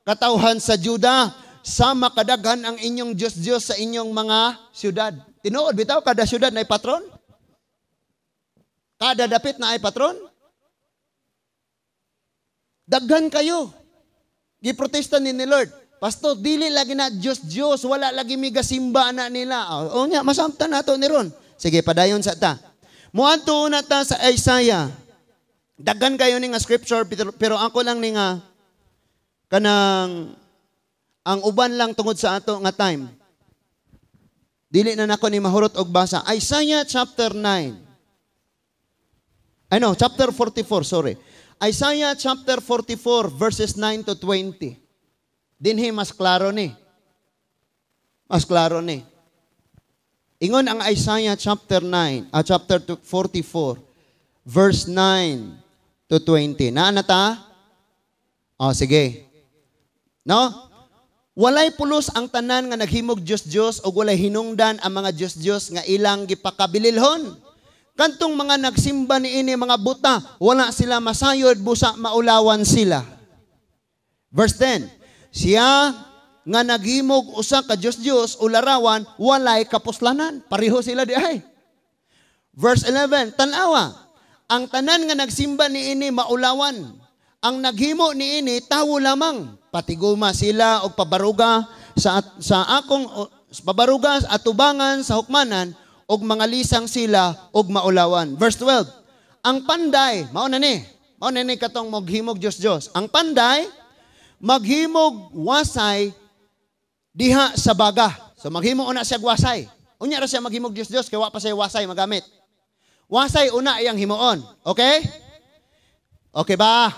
katawhan sa Juda sama kadaghan ang inyong Diyos Diyos sa inyong mga siyudad. Tinuod, bitaw, kada siyudad na ay patron? Kada dapit na ay patron? Daghan kayo. Giprotesta ni ni Lord. Pasto, dili lagi na Diyos Diyos, wala lagi migasimba na nila. O, oh, oh, nga, masamta na to ni Ron. Sige, padayon sa ta. Muadto na ta sa Isaiah. Daghan kayo ni nga scripture, pero, pero ako lang ni nga kanang ang uban lang tungod sa ato nga time. Dili na nako ni mahurot og basa. Isaiah chapter 9. Ano, chapter 44, sorry. Isaiah chapter 44 verses 9 to 20. Dinhi mas klaro ni. Mas klaro ni. Ingon ang Isaiah chapter 9, uh, ah, chapter 44, verse 9 to 20. Naa na ta? O, oh, ah, sige. No? Walay pulos ang tanan nga naghimog Dios Dios o walay hinungdan ang mga Dios Dios nga ilang gipakabililhon. Kantong mga nagsimba niini mga buta, wala sila masayod busa maulawan sila. Verse 10. Siya nga naghimog usa ka Dios Dios ularawan walay kapuslanan. Pareho sila di ay. Verse 11. Tanawa. Ang tanan nga nagsimba niini maulawan. Ang naghimo niini tawo lamang patiguma sila og pabaruga sa sa akong pabaruga at tubangan sa hukmanan og mga lisang sila og maulawan. Verse 12. Ang panday, mao na ni. Mao na ni katong maghimog Dios Dios. Ang panday maghimog wasay diha sa baga. So maghimog una siya wasay. Unya ra siya maghimog Dios Dios kay wa pa siya wasay magamit. Wasay una iyang himuon. Okay? Okay ba?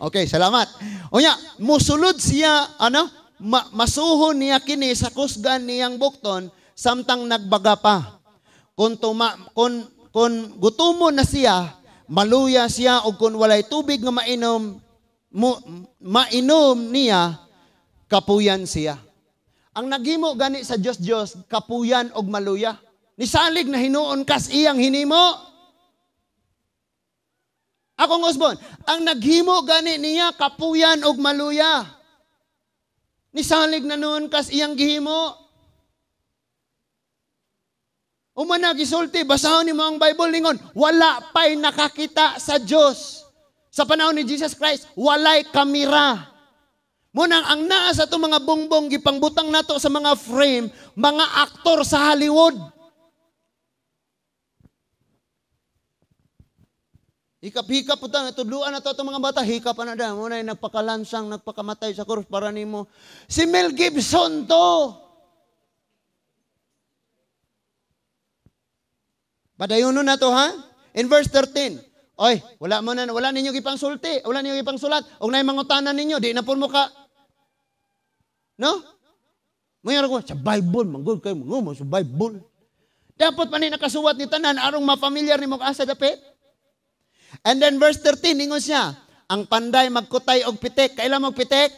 okay, salamat. Unya, musulod siya, ano? Ma masuho niya kini sa kusgan niyang bukton samtang nagbaga pa. Kung, tuma, kung, kung gutumo na siya, maluya siya o kung walay tubig nga mainom, mu, mainom niya, kapuyan siya. Ang nagimo gani sa Dios Dios kapuyan og maluya. Nisalig na hinuon kas iyang hinimo, Akong usbon, ang naghimo gani niya kapuyan og maluya. Nisalig na noon kas iyang gihimo. Umana gisulti basahon ni ang Bible ningon, wala pay nakakita sa Dios. Sa panahon ni Jesus Christ, walay kamera. Munang ang naa sa itong mga bongbong, gipangbutang nato sa mga frame, mga aktor sa Hollywood. Hikap-hikap po tayo. Tudluan na to itong mga bata. Hikap na na. Muna yung nagpakalansang, nagpakamatay sa krus para nimo. Si Mel Gibson to. Padayuno na to ha. In verse 13. Oy, wala mo na, wala ninyo gipang sulti, wala ninyo gipang sulat. Og nay mangutanan ninyo, di na pud mo ka. No? Mayro ko sa Bible, manggod kayo mangumo sa Bible. Dapat man ni nakasuwat ni tanan arong mapamilyar nimo ka ah, sa dapit. And then verse 13, ingon siya, ang panday magkutay og pitik. Kailan mo pitik?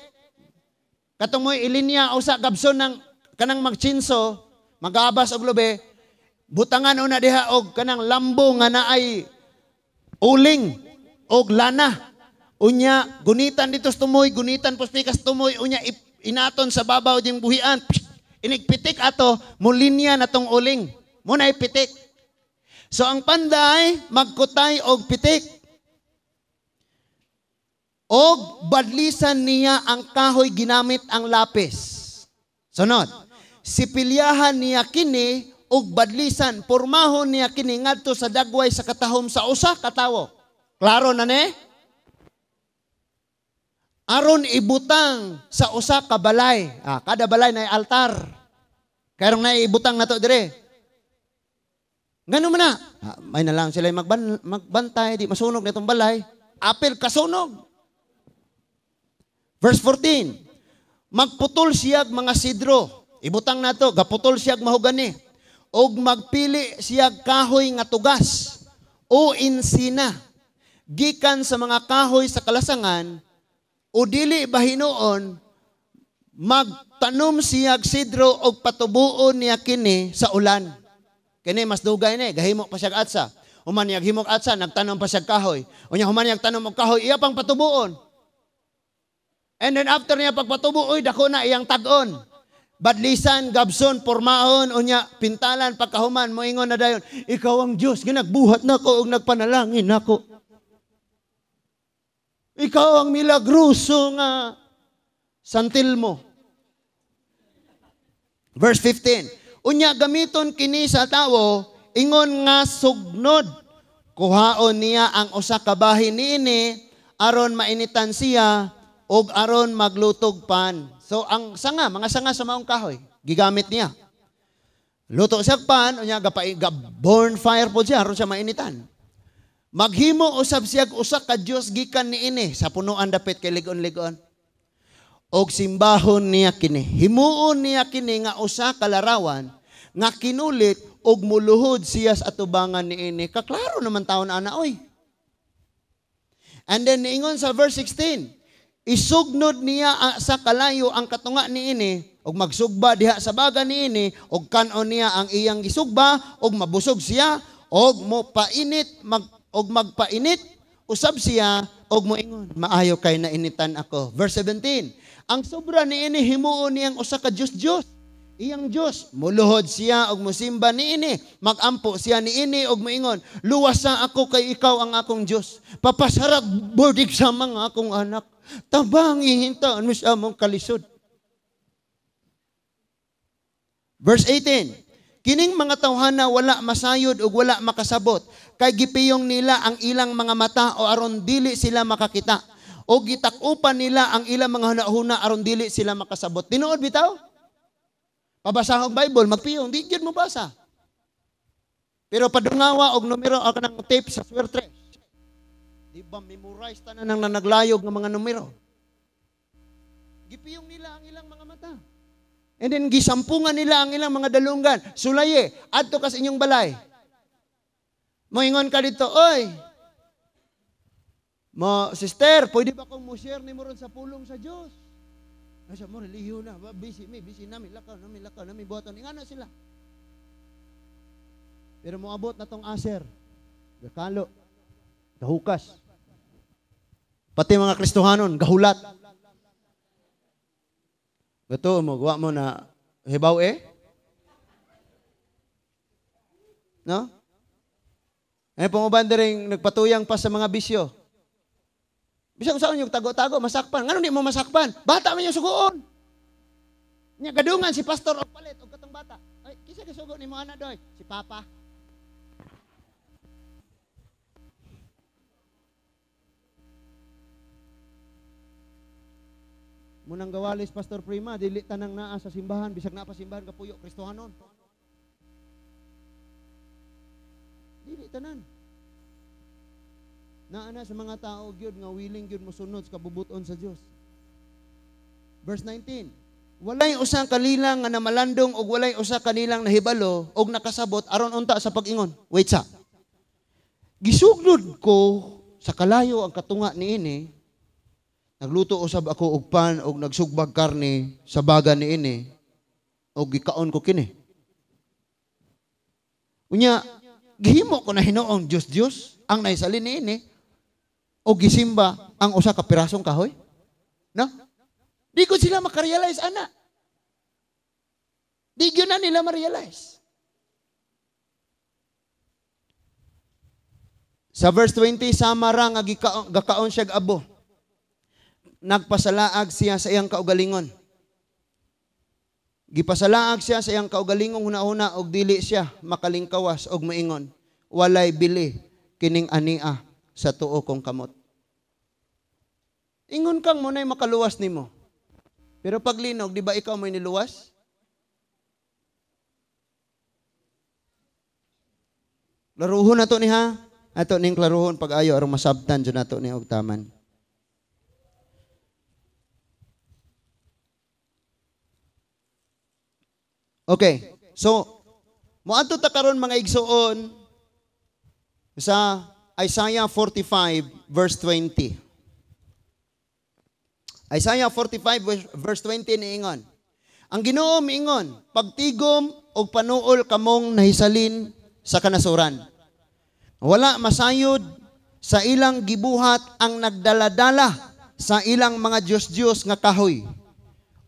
Katong mo ilinya usa gabson ng kanang magchinso, magabas og lube, butangan una diha og kanang lambo nga naay uling og lana. Unya gunitan dito sa tumoy, gunitan puspikas tumoy, unya inaton sa babaw ding buhian. Inigpitik ato, mulinya natong uling. Muna ipitik. So ang panday, magkutay og pitik. Og badlisan niya ang kahoy ginamit ang lapis. Sunod, sipilyahan niya kini og badlisan pormahon niya kini ngadto sa dagway sa katahom sa usa ka tawo. Klaro na ni? Aron ibutang sa usa ka balay. Ah, kada balay na altar. Karon na ibutang nato dire. Gano'n mo na. Ah, may na lang sila magban magbantay, di masunog na itong balay. Apel, kasunog. Verse 14, Magputol siyag mga sidro. Ibutang na to, gaputol siyag mahugani. Og magpili siyag kahoy nga tugas o insina. Gikan sa mga kahoy sa kalasangan, o dili ba hinoon, magtanom siyag sidro og patubuon niya kini sa ulan. Kini mas dugay ni, gahimo pa siya atsa. Umaniyag himok atsa, nagtanong pa siya kahoy. Unya humanyag tanong og kahoy, iya pang patubuon. And then after niya pagpatubuoy, dako na iyang tagon. Badlisan, gabson, pormaon, unya, pintalan, pagkahuman, moingon na dayon, ikaw ang Diyos, ginagbuhat na ko, og nagpanalangin ako. Ikaw ang milagroso nga santil mo. Verse 15, Unya gamiton kini sa tawo ingon nga sugnod. Kuhaon niya ang usa ka bahin niini aron mainitan siya og aron maglutog pan. So ang sanga, mga sanga sa maong kahoy, gigamit niya. Luto siya pan, unya ga born fire po siya aron siya mainitan. Maghimo usab siya usa ka Dios gikan niini sa punuan dapit kay ligon-ligon og simbahon niya kini. Himuon niya kini nga usa kalarawan nga kinulit og muluhod siya sa atubangan ini. Kaklaro naman taon ana oy. And then ingon sa verse 16, isugnod niya ah, sa kalayo ang katunga ni ini og magsugba diha sa baga ni ini og kanon niya ang iyang gisugba og mabusog siya og mopainit mag og magpainit usab siya og moingon maayo kay nainitan ako verse 17 ang sobra ni ini himuon niyang usa ka Dios Dios. Iyang Dios, muluhod siya og musimba ni ini, magampo siya ni ini og moingon, luwasa ako kay ikaw ang akong Dios. Papasarag bordig sa mga akong anak. Tabang ihintaan mo sa among kalisod. Verse 18. Kining mga tawhana wala masayod ug wala makasabot kay gipiyong nila ang ilang mga mata o aron dili sila makakita o gitakupan nila ang ilang mga hunahuna aron dili sila makasabot. Tinuod bitaw? Pabasa ang Bible, magpiyo, hindi gyud mo basa. Pero padungawa og numero ako kanang tape sa swerte. Di ba memorize na nang nanaglayog ng mga numero? Gipiyong nila ang ilang mga mata. And then gisampungan nila ang ilang mga dalungan. Sulaye, adto kas inyong balay. Moingon ka dito, oy, Ma, sister, pwede ba kong mo-share ni mo sa pulong sa Diyos? Nasa mo, relihiyo na. Ba, busy me, busy namin, lakaw, namin, lakaw, namin, buhaton. Ingana sila. Pero moabot na tong aser. Gakalo. Gahukas. Pati mga Kristohanon, gahulat. Gato mo, gawa mo na hibaw eh. No? Eh, pumubanda rin, nagpatuyang pa sa mga bisyo. Bisag usaon yung tago-tago, masakpan. Ngano di mo masakpan? Bata man yung sugoon. Nya gadungan si pastor og palit og katong bata. Ay, kisa gisugo ni mo ana doy? Si papa. Munang gawalis Pastor Prima, dili tanang naa sa simbahan, bisag naa pa simbahan kapuyo Kristohanon. Dili tanan. Naa na sa mga tao gyud nga willing gyud mosunod sa kabubuton sa Dios. Verse 19. Walay usang kalilang nga namalandong og walay usang kanilang nahibalo og nakasabot aron unta sa pag-ingon. Wait sa. Gisugnod ko sa kalayo ang katunga niini nagluto usab ako og pan og nagsugbag karne sa baga niini og gikaon ko kini. Unya, gihimo ko na hinoong Dios Dios ang naisalin niini o gisimba ang usa ka pirasong kahoy? No? Di ko sila makarealize, ana. Di yun na nila ma-realize. Sa verse 20, sama ra nga gakaon siya abo. Nagpasalaag siya sa iyang kaugalingon. Gipasalaag siya sa iyang kaugalingon una-una og dili siya makalingkawas og maingon. Walay bili kining ania sa tuo kong kamot. Ingon kang mo na'y makaluwas nimo. Pero paglinog, di ba ikaw mo niluwas? Laruhon na to ni ha. Ato ning klaruhon pag ayo aron masabtan jud nato ni og taman. Okay. So, mo ato ta karon mga igsuon sa Isaiah 45 verse 20. Isaiah 45 verse 20 niingon. Ang Ginoo miingon, pagtigom og panuol kamong nahisalin sa kanasuran. Wala masayod sa ilang gibuhat ang nagdaladala sa ilang mga Dios-Dios nga kahoy.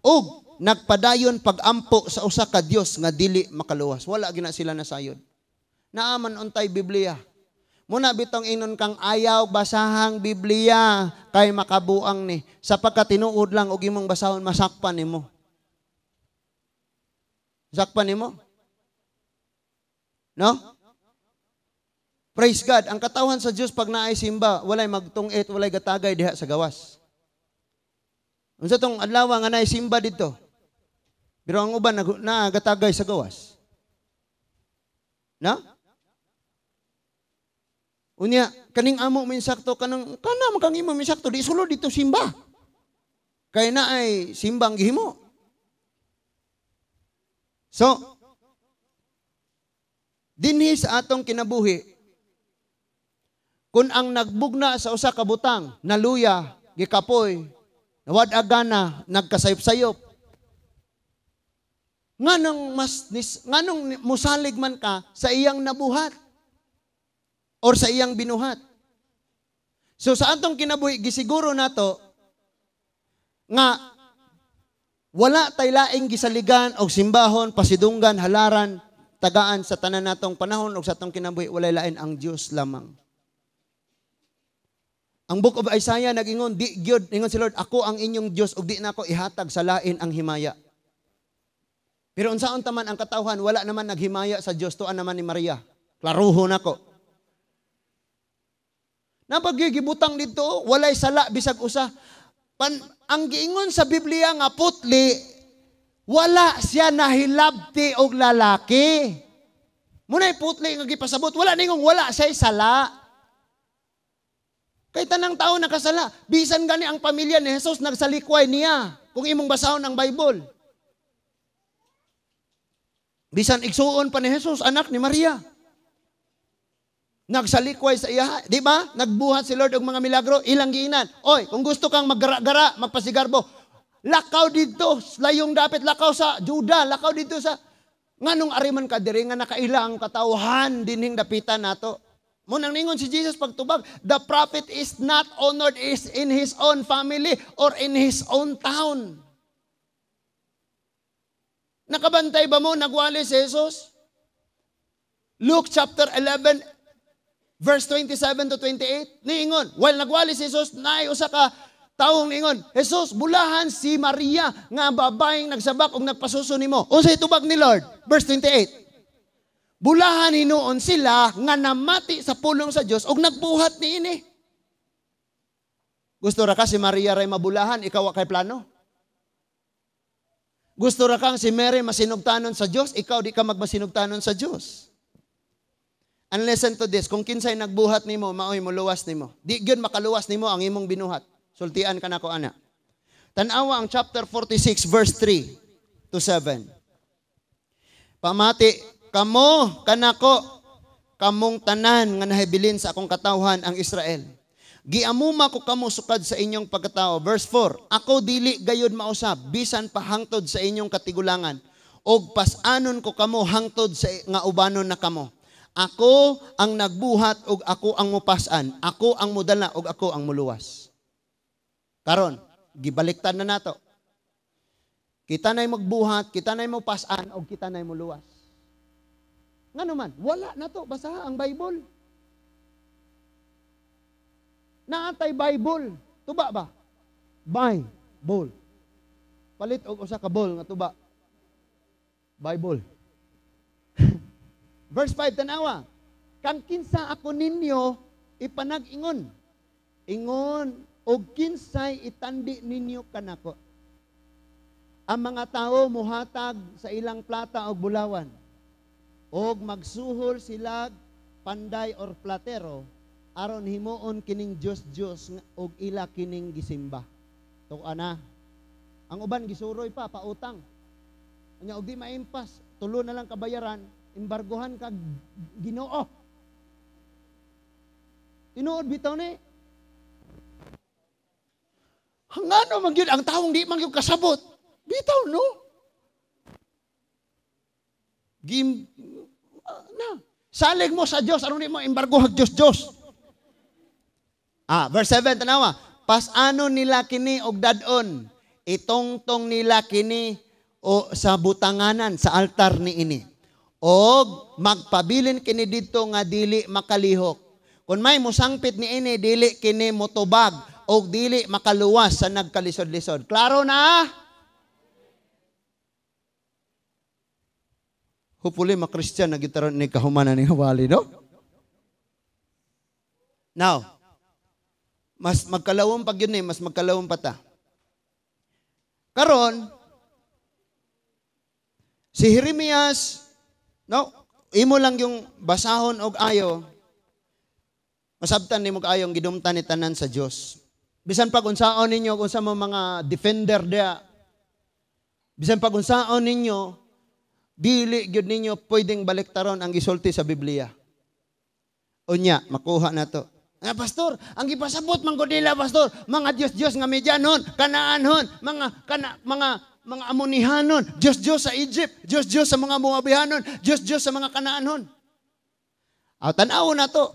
Og nagpadayon pagampo sa usa ka Dios nga dili makaluwas. Wala gina sila nasayod. Naaman untay Biblia Muna bitong inon kang ayaw basahang Biblia kay makabuang ni sapagkat tinuod lang og imong basahon masakpan nimo. Sakpan nimo? No? Praise God. Ang katawan sa Dios pag naay simba, walay magtungit, walay gatagay diha sa gawas. Unsa tong adlaw nga naay simba didto? Pero ang uban na, gatagay sa gawas. Na? No? Unya, kaning amo min sakto kanang kana man kang imo min sakto di sulod dito simba. Kay na ay simbang gihimo. So dinhi sa atong kinabuhi kun ang nagbugna sa usa ka naluya gikapoy nawad agana nagkasayop-sayop nganong mas nis, nganong musalig man ka sa iyang nabuhat or sa iyang binuhat. So sa antong kinabuhi, gisiguro nato nga wala tay laing gisaligan og simbahon, pasidunggan, halaran, tagaan sa tanan natong panahon og sa atong kinabuhi wala lain ang Dios lamang. Ang Book of Isaiah nagingon, di gyud ingon si Lord, ako ang inyong Dios ug di na nako ihatag sa lain ang himaya. Pero unsaon taman ang katawhan, wala naman naghimaya sa Dios tuan naman ni Maria. Klaruho nako. Napagigibutang dito, walay sala bisag usa. Pan, ang giingon sa Biblia nga putli, wala siya nahilabti og lalaki. Muna'y putli nga gipasabot, wala ningong wala siya sala. Kay tanang tao nakasala, bisan gani ang pamilya ni Jesus nagsalikway niya kung imong basahon ang Bible. Bisan igsuon pa ni Jesus anak ni Maria. Nagsalikway sa iya, di ba? Nagbuhat si Lord og mga milagro, ilang giinan. Oy, kung gusto kang maggara-gara, magpasigarbo, lakaw dito, layong dapat, lakaw sa Juda, lakaw dito sa nganong ariman ka diri nga nakailang katawhan dining dapitan nato. Mo nang ningon si Jesus pagtubag, the prophet is not honored is in his own family or in his own town. Nakabantay ba mo nagwali si Jesus? Luke chapter 11 Verse 27 to 28, niingon, while nagwali si Jesus, naay usa ka taong niingon, Jesus, bulahan si Maria nga babaeng nagsabak og nagpasuso nimo. Unsay tubag ni Lord? Verse 28. Bulahan ni noon sila nga namati sa pulong sa Dios og nagbuhat niini. Gusto ra ka si Maria ray mabulahan, ikaw kay plano? Gusto ra kang si Mary masinugtanon sa Dios, ikaw di ka magmasinugtanon sa Dios. And listen to this, kung kinsay nagbuhat nimo, maoy mo luwas nimo. Di gyud makaluwas nimo ang imong binuhat. Sultian ka nako ana. Tanawa ang chapter 46 verse 3 to 7. Pamati kamo kanako kamong tanan nga nahibilin sa akong katawhan ang Israel. Giamuma ko kamo sukad sa inyong pagkatao. Verse 4. Ako dili gayud mausab bisan pa hangtod sa inyong katigulangan og pasanon ko kamo hangtod sa nga ubanon na kamo ako ang nagbuhat og ako ang mupasan, ako ang mudala og ako ang muluwas. Karon, gibaliktad na nato. Kita nay magbuhat, kita nay mupasan og kita nay muluwas. Ngano man, wala na to basaha ang Bible. Naatay Bible, tuba ba? Bible. Palit og usa ka ball nga tuba. Bible. Verse 5, tanawa, Kang kinsa ako ninyo, ipanag-ingon. Ingon, o kinsay itandi ninyo kanako. Ang mga tao muhatag sa ilang plata o bulawan, o magsuhol sila panday or platero, aron himuon kining Dios Dios og ila kining gisimba. Tuk ana. Ang uban gisuroy pa pautang. Anya og di maimpas, tulo na lang kabayaran, Embargohan kag Ginoo. Tinuod bitaw ni. Hangano man ang tawong di man kasabot. Bitaw no. Gim na. Salig mo sa Dios ano ni mo embargo hag Dios Dios. Ah, verse 7 tanawa. Pas ano nila kini og dadon? tong nila kini o sa butanganan sa altar ni ini og magpabilin kini dito nga dili makalihok. Kung may musangpit ni ini, dili kini motobag o dili makaluwas sa nagkalisod-lisod. Klaro na? Hopefully, makristyan na gitaron ni kahumanan ni Hawali, no? Now, mas magkalawang pag yun eh, mas magkalawang pata. Karon, si Jeremias, No, imo lang yung basahon og ayo. Masabtan nimo kayo ang gidumtan ni tanan sa Dios. Bisan pag unsaon ninyo kung sa mga defender dia. Bisan pag unsaon ninyo dili gyud ninyo pwedeng baliktaron ang gisulti sa Biblia. Unya, makuha na to. Nga ah, pastor, ang gipasabot man gud nila pastor, mga Dios Dios nga medyanon, kanaanon, mga kana mga mga Amonihanon, Diyos-Diyos sa Egypt, Diyos-Diyos sa mga Moabihanon, Diyos-Diyos sa mga Kanaanon. Aw tanaw na to,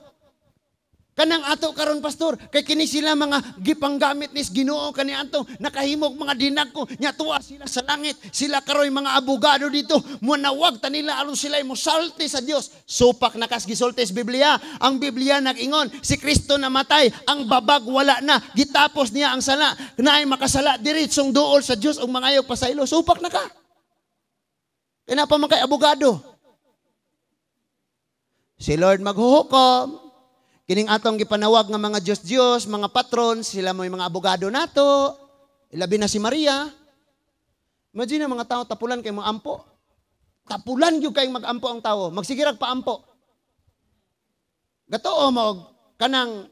Kanang ato karon pastor, kay kini sila mga gipanggamit nis Ginoo kani ato nakahimog mga dinag ko nya tuwa sila sa langit. Sila karoy mga abogado dito. Mo nawag ta nila aron sila mosalte sa Dios. Supak nakas kas gisultis Biblia. Ang Biblia nag-ingon, si Kristo namatay, ang babag wala na. Gitapos niya ang sala. Naay makasala diretsong duol sa Dios ug mangayog pasaylo. Supak na ka. Kaya pa man kay abogado. Si Lord maghuhukom. Kining atong gipanawag nga mga Dios-Dios, mga patron, sila may mga abogado nato, ilabi na si Maria. Imagine mga tao tapulan kay mga ampo. Tapulan gyud kay magampo ang tao, magsigirag pa ampo. Gatoo mo kanang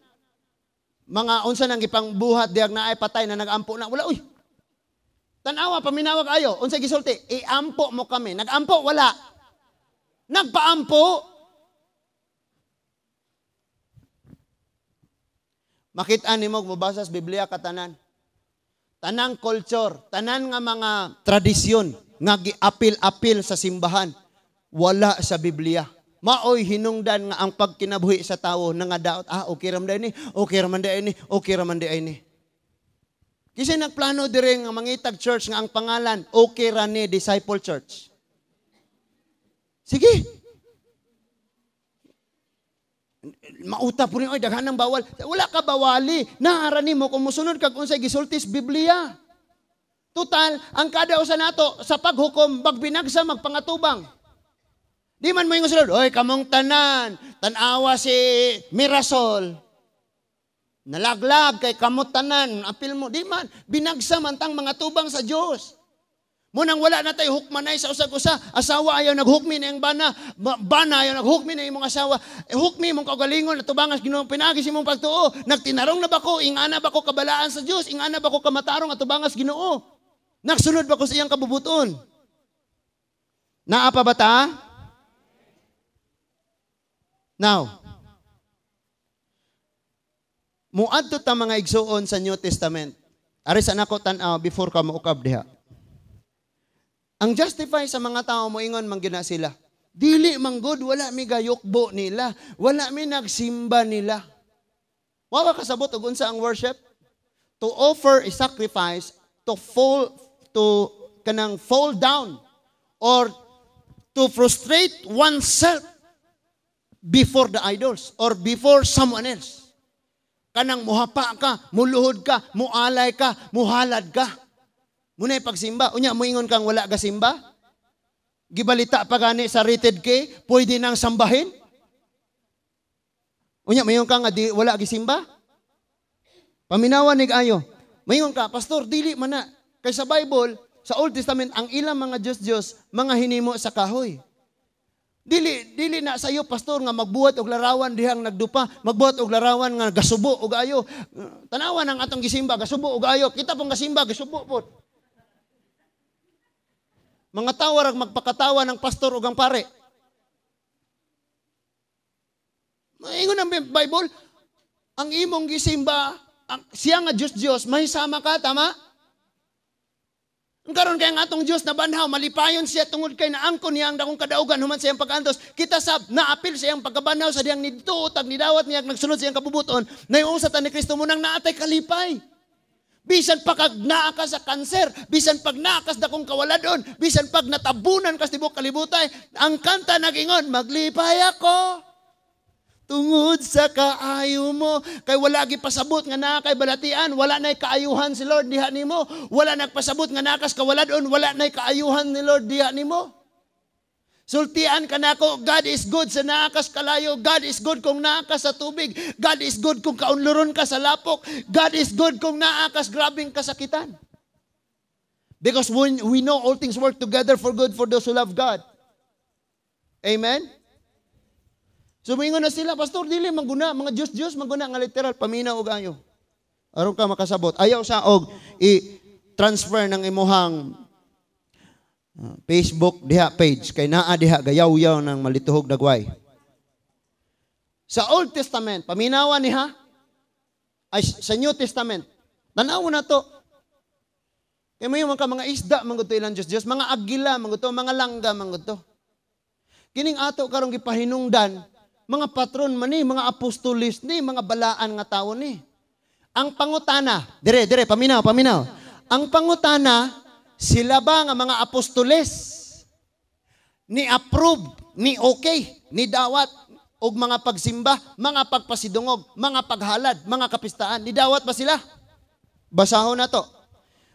mga unsa nang gipang buhat diag na ay patay na nagampo na wala uy. Tanawa paminawag ayo, unsa gisulti? Iampo mo kami. Nagampo wala. Nagpaampo Makita nimo mabasa sa Biblia katanan. Tanang culture, tanan nga mga tradisyon nga giapil-apil sa simbahan wala sa Biblia. Maoy hinungdan nga ang pagkinabuhi sa tao na nga daot, ah, okay raman ni, okay raman ni, okay raman ni. Kasi nagplano diri nga mangitag church nga ang pangalan, okay ra ni Disciple Church. Sige, Mauta po rin, oy, daghan ng bawal. Wala ka bawali. Naara nimo kung musunod kag unsay gisultis Biblia. Total, ang kada usa nato sa paghukom magbinagsa magpangatubang. Di man mo yung sulod, oy, kamong tanan, tanawa si Mirasol. Nalaglag kay kamot tanan, apil mo, di man, binagsa man tang mga tubang sa Dios. Munang wala na tayo hukmanay sa usag-usa. Asawa ayaw naghukmi na yung bana. bana ayaw naghukmi na imong asawa. Eh, hukmi mong kagalingon at tubangas ginoong pinagis imong pagtuo. Nagtinarong na ba ko? Ingana ba ko kabalaan sa Dios? Ingana ba ko kamatarong atubangas, ginoo? Nagsunod ba ko sa iyang kabubuton? Naa pa ba ta? Now, muadto ta mga igsuon sa New Testament. Ari sa nako tan-aw ah, before ka maukab diha. Ang justify sa mga tao mo ingon man sila. Dili man good, wala mi gayokbo nila, wala mi nagsimba nila. Wa ka kasabot og unsa ang worship? To offer a sacrifice to fall to kanang fall down or to frustrate oneself before the idols or before someone else. Kanang muhapa ka, muluhod ka, mualay ka, muhalad ka. Munay pagsimba. Unya, muingon kang wala ka simba? Gibalita pa gani sa rated kay, pwede nang sambahin? Unya, muingon kang di, wala simba? Paminawan ni ayo. Muingon ka, Pastor, dili man na. Kay sa Bible, sa Old Testament, ang ilang mga Diyos-Diyos, mga hinimo sa kahoy. Dili, dili na sa'yo, pastor, nga magbuhat og larawan dihang nagdupa, magbuhat og larawan nga gasubo og ayo. Tanawan ang atong gisimba, gasubo og ayo. Kita pong gasimba, gasubo po. Mga tao rag magpakatawa ng pastor o gang pare. Maingon ang Bible, ang imong gisimba, ang, siya nga Diyos Diyos, mahisama ka, tama? Ang karon kay ang atong Diyos na banhaw, malipayon siya tungod kay naangkon niya ang dakong kadaugan, human siyang pag-antos. Kita sab, naapil siyang pagkabanhaw sa diyang nidto, tag nidawat niya, nagsunod siyang kabubuton, naiusatan ni Kristo munang naatay kalipay. Bisan pa naa ka sa kanser, bisan pag naa ka sa dakong kawaladon, bisan pag natabunan ka sa tibok kalibutay, ang kanta nagingon, maglipay ako tungod sa kaayo mo. Kay wala gi pasabot nga naa kay balatian, wala nay kaayuhan si Lord diha nimo. Wala nagpasabot nga nakas kawaladon, wala nay kaayuhan ni Lord diha nimo. Sultian ka na ako, God is good sa naakas kalayo. God is good kung naakas sa tubig. God is good kung kaunluron ka sa lapok. God is good kung naakas grabing kasakitan. Because when we know all things work together for good for those who love God. Amen? Sumingon na sila, Pastor, dili manguna, mga Diyos-Diyos, manguna nga literal, paminaw o ayo. Aron ka makasabot. Ayaw sa og i-transfer ng imuhang Facebook diha page kay naa diha gayaw-yaw ng malituhog nagway. Sa Old Testament, paminawa niha ay sa New Testament. Tanaw na to. Kay e mayo mga isda man gud ilang Dios Dios, mga agila man gud mga langga man gud Kining ato karong gipahinungdan mga patron man ni, mga apostolis ni, mga balaan nga tao ni. Ang pangutana, dire dire paminaw paminaw. Ang pangutana sila ba nga mga apostoles? Ni approve, ni okay, ni dawat, og mga pagsimba, mga pagpasidungog, mga paghalad, mga kapistaan. Ni dawat ba sila? Basahon na to.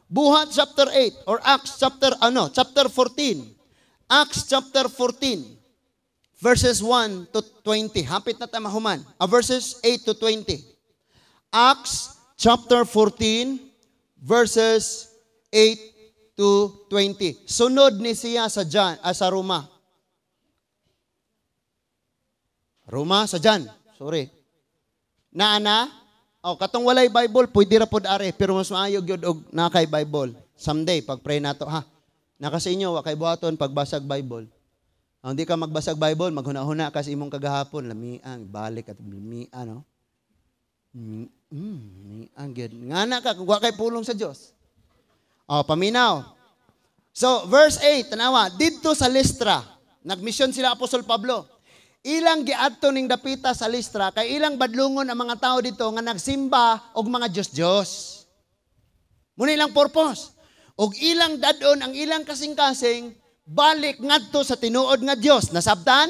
Buhat chapter 8 or Acts chapter ano, chapter 14. Acts chapter 14 verses 1 to 20. Hapit na tama human. Uh, verses 8 to 20. Acts chapter 14 verses 8 to 20. Sunod ni siya sa Jan, ah, sa Roma. Roma sa John. Sorry. Na ana, oh, katong walay Bible, pwede ra pod are, pero mas maayo gyud og nakay Bible. Someday pag pray nato ha. Naka sa inyo wa kay buhaton pagbasag Bible. Ang oh, ka magbasag Bible, maghuna-huna kasi imong kagahapon, lamiang, balik at lamiang, no? Mm, mm lamiang, good. Nga na ka, kung kay pulong sa Dios. O, paminaw. So, verse 8, tanawa, dito sa Listra, nagmisyon sila Apostol Pablo. Ilang giadto ning dapita sa Listra kay ilang badlungon ang mga tao dito nga nagsimba og mga Dios-Dios. Muna ilang purpose. Og ilang dadon ang ilang kasing-kasing balik ngadto sa tinuod nga Dios, nasabtan?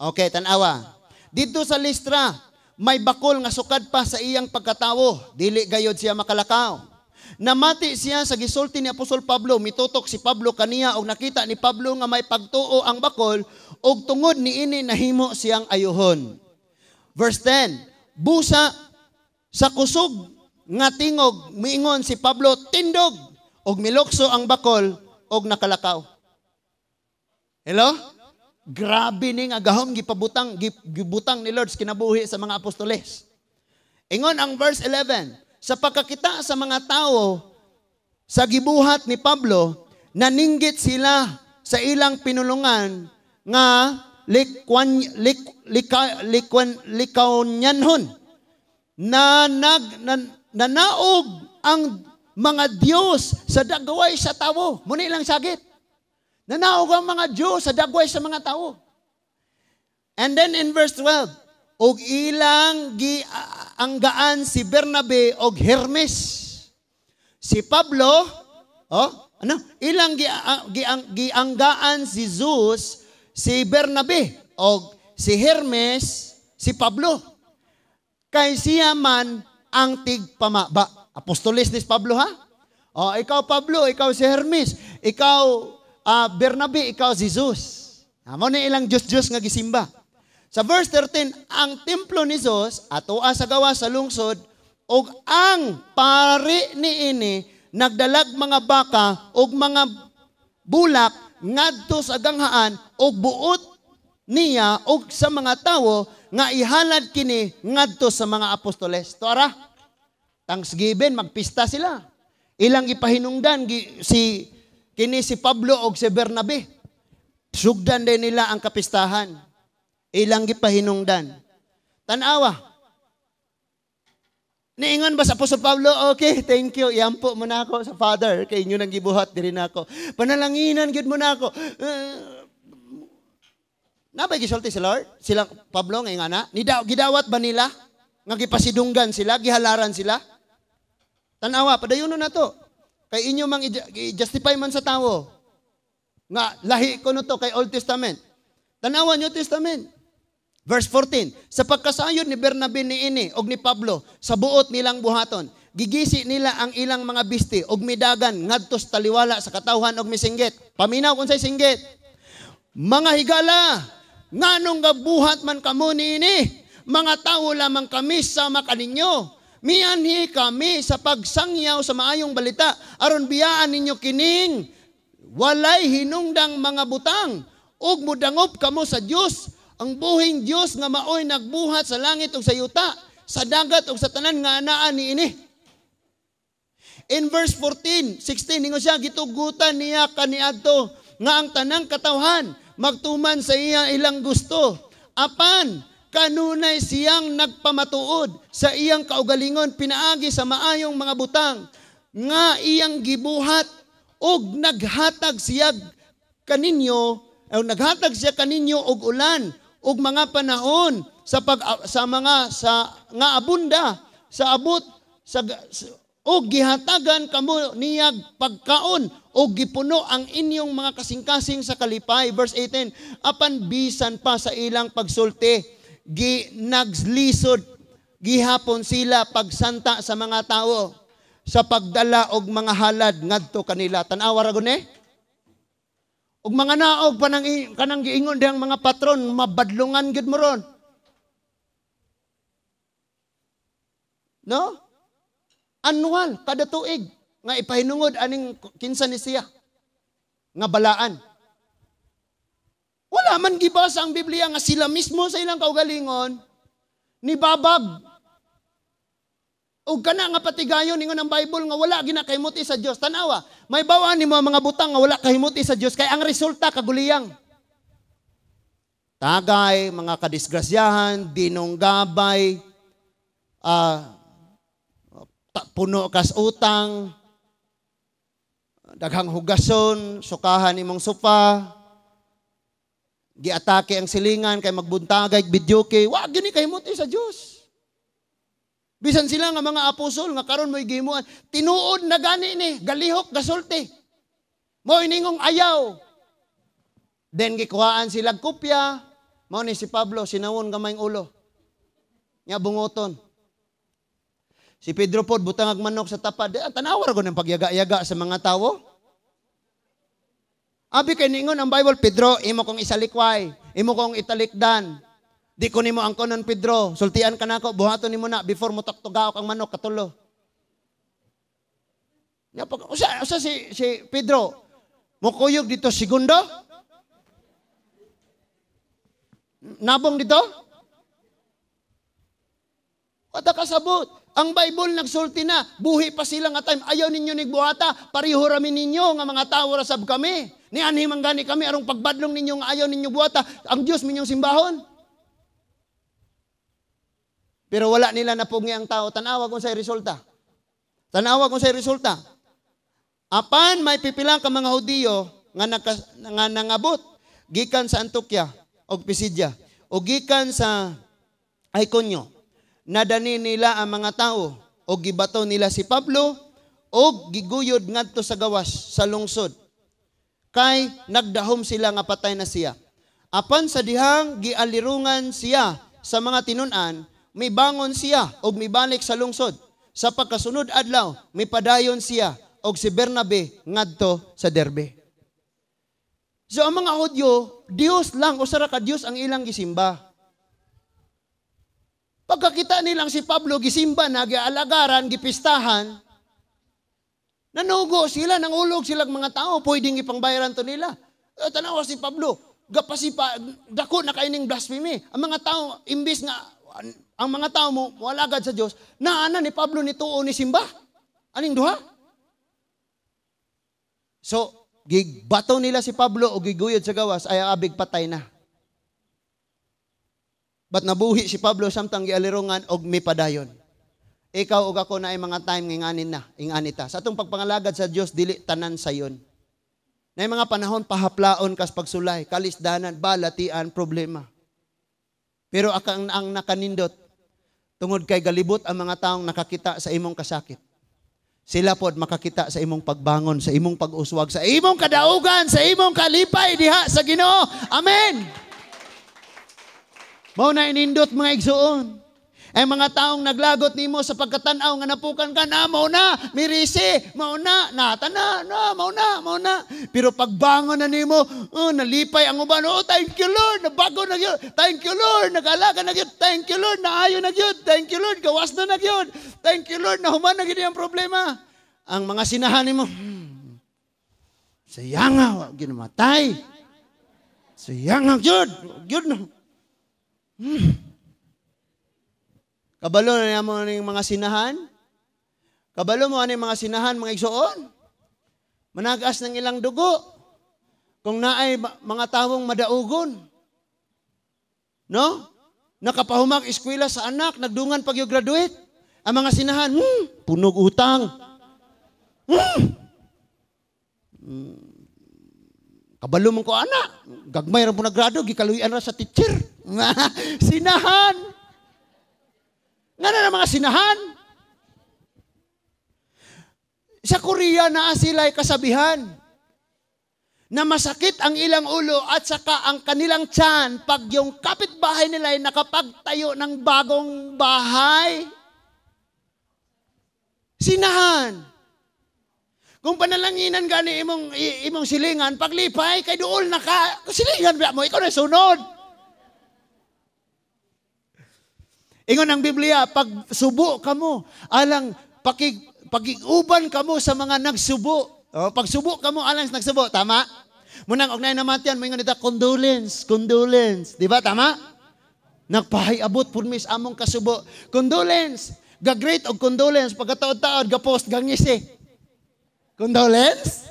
Okay, tanawa. Dito sa Listra, may bakol nga sukad pa sa iyang pagkatawo, dili gayod siya makalakaw. Namati siya sa gisulti ni Apostol Pablo, mitutok si Pablo kaniya og nakita ni Pablo nga may pagtuo ang bakol og tungod niini nahimo siyang ayuhon. Verse 10, busa sa kusog nga tingog miingon si Pablo tindog og milokso ang bakol og nakalakaw. Hello? Grabe ni nga gahom gipabutang gibutang ni Lord kinabuhi sa mga apostoles. Ingon ang verse 11, sa pagkakita sa mga tao sa gibuhat ni Pablo, naninggit sila sa ilang pinulungan nga likwan, lik, lika, likwan, likawnyanhon na, nag, na nanaog ang mga Diyos sa dagway sa tao. Muna ilang sagit. Nanaog ang mga Diyos sa dagway sa mga tao. And then in verse 12, og ilang gi anggaan si Bernabe og Hermes. Si Pablo, oh, ano? Ilang gi, gi, gi anggaan si Zeus, si Bernabe og si Hermes, si Pablo. Kay siya man ang tigpamaba. Apostolis ni Pablo ha? Oh, ikaw Pablo, ikaw si Hermes, ikaw uh, Bernabe, ikaw si Zeus. Amo ni ilang Diyos-Diyos nga gisimba. Sa verse 13, ang templo ni Zeus atoa sa gawa sa lungsod ug ang pari ni ini nagdalag mga baka ug mga bulak ngadto sa ganghaan ug buot niya ug sa mga tawo nga ihalad kini ngadto sa mga apostoles. Tuara, Thanksgiving, magpista sila. Ilang ipahinungdan si kini si Pablo og si Bernabe. Sugdan din nila ang kapistahan ilang gipahinungdan. Tanawa. Niingon ba sa Apostol Pablo? Okay, thank you. Iyan po mo na ako sa Father. Kay inyo nang gibuhat diri na ako. Panalanginan gid mo na ako. Uh, eh, Nabay gisulti si Lord? Sila Pablo ngay nga na. Nida, gidawat ba nila? Nga gipasidunggan sila, gihalaran sila? Tanawa, padayon na to. Kay inyo mang i-justify man sa tawo. Nga lahi ko no to kay Old Testament. Tanawa New Testament. Verse 14, Sa pagkasayon ni Bernabe ni Ini og ni Pablo sa buot nilang buhaton, gigisi nila ang ilang mga bisti og midagan ngadtos taliwala sa katawhan og misinggit. Paminaw kun say singgit. Mga higala, nganong gabuhat man kamo ni Ini? Mga tawo lamang kami sa makaninyo. Mianhi kami sa pagsangyaw sa maayong balita. aron biyaan ninyo kining walay hinungdang mga butang ug mudangop kamo sa Dios ang buhing Dios nga maoy nagbuhat sa langit ug sa yuta, sa dagat ug sa tanan nga anaa niini. In verse 14, 16 ningo siya gitugutan niya kaniadto nga ang tanang katawhan magtuman sa iya ilang gusto. Apan kanunay siyang nagpamatuod sa iyang kaugalingon pinaagi sa maayong mga butang nga iyang gibuhat og naghatag siya kaninyo o naghatag siya kaninyo og ulan ug mga panahon sa pag sa mga sa nga abunda sa abot sa, sa ug gihatagan kamo niyag pagkaon ug gipuno ang inyong mga kasing-kasing sa kalipay verse 18 apan bisan pa sa ilang pagsulti gi nagslisod gihapon sila pagsanta sa mga tao sa pagdala og mga halad ngadto kanila tan-awa ra gone eh? Ug mga naog panang kanang giingon dihang mga patron mabadlungan gid mo ron. No? Annual kada tuig nga ipahinungod aning kinsa ni siya nga balaan. Wala man gibasa ang Biblia nga sila mismo sa ilang kaugalingon ni babag o kana nga patigayon ingon ang Bible nga wala gina sa Dios tanawa. May bawaan nimo mga butang nga wala kahimuti sa Dios kay ang resulta kaguliyang. Tagay, mga kadisgrasyahan, dinong gabay, uh, puno kas utang, daghang hugason, sukahan imong sopa, giatake ang silingan kay magbuntagay bidyuke, wa gini kay sa Dios. Bisan sila nga mga apostol nga karon mo'y gimuan, tinuod na gani ni, galihok, gasulti. Mo iningong ayaw. Then gikuhaan sila kopya, mao ni si Pablo sinawon kamayng ulo. Nga bungoton. Si Pedro pod butang manok sa tapad, ang ah, tanawar ko ng pagyaga-yaga sa mga tao. Abi kay ningon ang Bible Pedro, imo kong isalikway, imo kong italikdan. Di ko nimo ang konon Pedro, sultian ka nako, buhaton nimo na before mo taktugaw kang manok katulo. Napag usa usa si si Pedro, mukuyog dito segundo. Nabong dito? Kada kasabot. Ang Bible nagsulti na, buhi pa sila nga time. Ayaw ninyo nigbuhata, pariho ramin ninyo nga mga tao rasab kami. Ni anhimang gani kami, arong pagbadlong ninyo nga ayaw ninyo buhata. Ang Diyos minyong simbahon. Pero wala nila napugni ang tao. Tanawa kung sa'y resulta. Tanawa kung sa'y resulta. Apan may pipilang ka mga Hudiyo nga, naka, nga nangabot gikan sa Antukya o Pisidya o gikan sa Iconio. Nadani nila ang mga tao o gibato nila si Pablo o giguyod ngadto sa gawas sa lungsod. Kay nagdahom sila nga patay na siya. Apan sa dihang gialirungan siya sa mga tinunan, may bangon siya og mibalik sa lungsod. Sa pagkasunod adlaw, mipadayon siya og si Bernabe ngadto sa Derbe. So ang mga audio, Dios lang o sara ka Dios ang ilang gisimba. Pagkakita nilang si Pablo gisimba na gialagaran, gipistahan, nanugo sila, nangulog silang mga tao, pwedeng ipangbayaran to nila. E, tanawa si Pablo, gapasipa, dako na kaining blasphemy. Ang mga tao, imbis nga, ang mga tao mo, wala agad sa Diyos, naana ni Pablo ni Tuo ni Simba. Aning duha? So, gigbato nila si Pablo o giguyod sa gawas, ay abig patay na. Ba't nabuhi si Pablo samtang gialirongan og mipadayon? Ikaw ug ako na ay mga time nginganin na, inganita. Sa atong pagpangalagad sa Dios dili tanan sayon. Nay mga panahon pahaplaon kas pagsulay, kalisdanan, balatian, problema. Pero akang ang nakanindot Tungod kay galibot ang mga taong nakakita sa imong kasakit. Sila pod makakita sa imong pagbangon, sa imong pag-uswag, sa imong kadaugan, sa imong kalipay diha sa Ginoo. Amen. Mao na inindot mga igsuon. Ay mga taong naglagot nimo sa pagkatanaw nga napukan ka na, mo na, mirisi, mauna, nata na, na, mauna, mauna. Pero pagbangon na nimo, oh, nalipay ang uban, oh, thank you Lord, nabago na yun, thank you Lord, nagalaga na yun, thank you Lord, naayo na yun, thank you Lord, gawas na na yun, thank you Lord, nahuman na yun ang problema. Ang mga sinahan nimo, hmm, sayanga, ginamatay. Sayanga, yun, yun, hmm. Kabalo na mo ano mga sinahan? Kabalo mo ano yung mga sinahan, mga igsoon? Managas ng ilang dugo. Kung naay mga tawong madaugon. No? Nakapahumak eskwela sa anak, nagdungan pag graduate. Ang mga sinahan, hmm, punog utang. Hmm. hmm. Kabalo mong ko ana, gagmay ra mo nagrado, gikaluyan ra sa teacher. sinahan. Nga na mga sinahan. Sa Korea na ay kasabihan na masakit ang ilang ulo at saka ang kanilang tiyan pag yung kapitbahay nila ay nakapagtayo ng bagong bahay. Sinahan. Kung panalanginan gani imong imong silingan, paglipay kay duol na ka. Silingan ba mo ikaw na sunod. Ingon ang Biblia, pag subo ka mo, alang pakig, pakiguban ka mo sa mga nagsubo. O, pag subo ka mo, alang nagsubo. Tama? Munang og na matyan, may ngunita, condolence, condolence. Di ba? Tama? Nagpahayabot, po mis among kasubo. Condolence. Gagreat og condolence. Pagkataod-taod, gapost, eh. Condolence?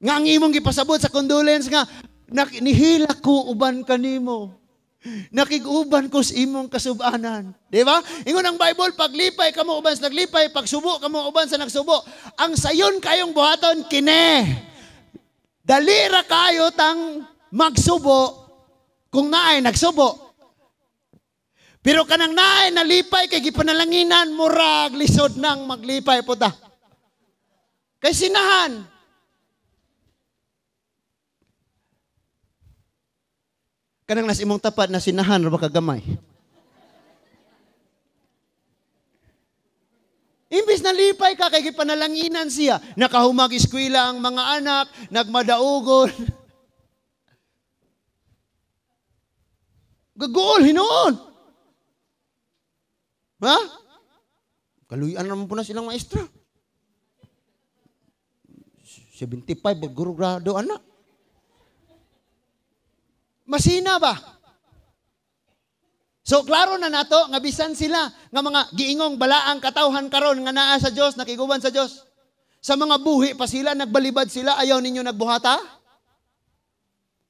Nga ang imong gipasabot sa condolence nga, nihilak ko uban kanimo. Nakiguban ko sa imong kasubanan. Di ba? Ingon ang Bible, paglipay ka mo uban sa naglipay, pagsubo ka mo uban sa nagsubo. Ang sayon kayong buhaton, kine. Dalira kayo tang magsubo kung naay nagsubo. Pero kanang naay nalipay kay gipanalanginan murag lisod nang maglipay po ta. Kay sinahan, kanang nas imong tapat na sinahan ra kagamay. Imbis na lipay ka kay gipanalanginan siya, nakahumag eskwela ang mga anak, nagmadaugon. Gagol hinoon. Ha? Kaluyan naman po na silang maestra. 75 pag guru grado anak. Masina ba? So klaro na nato nga bisan sila nga mga giingong balaang katawhan karon nga naa sa Dios nakiguban sa Dios. Sa mga buhi pa sila nagbalibad sila ayaw ninyo nagbuhata?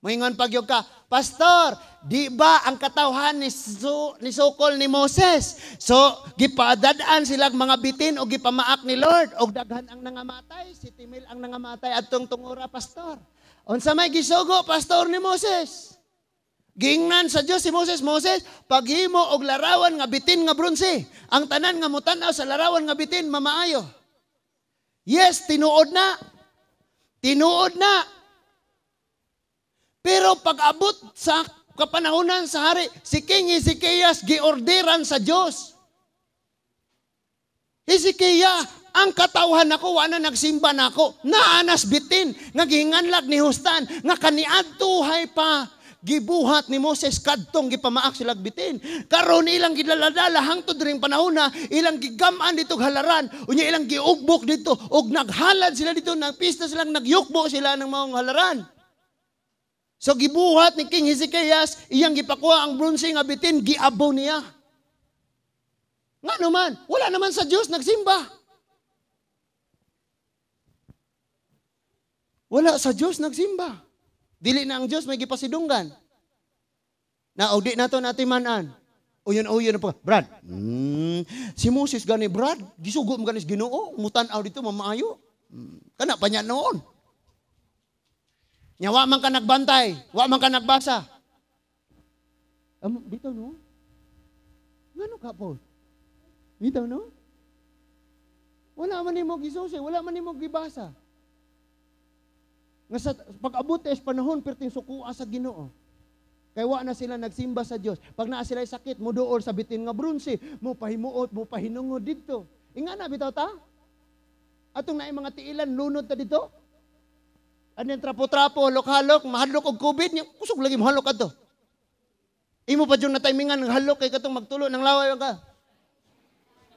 Moingon pagyog ka, Pastor, di ba ang katawhan ni, su, ni Sokol ni Moses? So, gipadadaan silang mga bitin o gipamaak ni Lord o daghan ang nangamatay, si Timil ang nangamatay at tungtungura, Pastor. Unsa may gisugo, Pastor ni Moses? Giingnan sa Dios si Moses, Moses, paghimo og larawan nga bitin nga bronse. Ang tanan nga mutanaw sa larawan nga bitin mamaayo. Yes, tinuod na. Tinuod na. Pero pag-abot sa kapanahonan sa hari, si King Ezekias giorderan sa Dios. Hezekiah, ang katawhan ako, wala nagsimba na ako, naanas bitin, nga naginganlag ni Hustan, nga kaniadtuhay pa gibuhat ni Moses kadtong gipamaak sila bitin. Karon ilang gidaladala hangtod ring panahon na ilang gigam-an dito halaran, unya ilang giugbok dito og naghalad sila dito nang pista silang nagyukbo sila ng maong halaran. So gibuhat ni King Hezekiah iyang gipakuha ang bronze nga bitin giabaw niya. Ngano man, wala naman sa Dios nagsimba. Wala sa Dios nagsimba. Dili na ang Dios may gipasidunggan. Na di na to natimanan. Uyon-uyon pa. Brad, mm, si Moses gani, Brad, gisugo mo ganis ginoo, mutan-aw dito, mamaayo. Mm, kana pa niya noon. Nya, wa man ka nagbantay, wa man ka nagbasa. Um, bitaw no? Ngano ka po? Bitaw no? Wala man nimo gisusi, wala man nimo gibasa. Nga sa pag-abot es panahon, perting sukua sa ginoo. Kay wa na sila nagsimba sa Dios. Pag naa sila sakit, muduol sa bitin nga brunsi, mo pahimuot, mo pahinungod didto. Inga na bitaw ta? Atong naay mga tiilan lunod ta dito. Anin trapo-trapo, halok-halok, mahadlok og COVID, kusog lagi mahalok ato. Imo pa jud na timingan ng halok kay katong magtulo ng laway ka.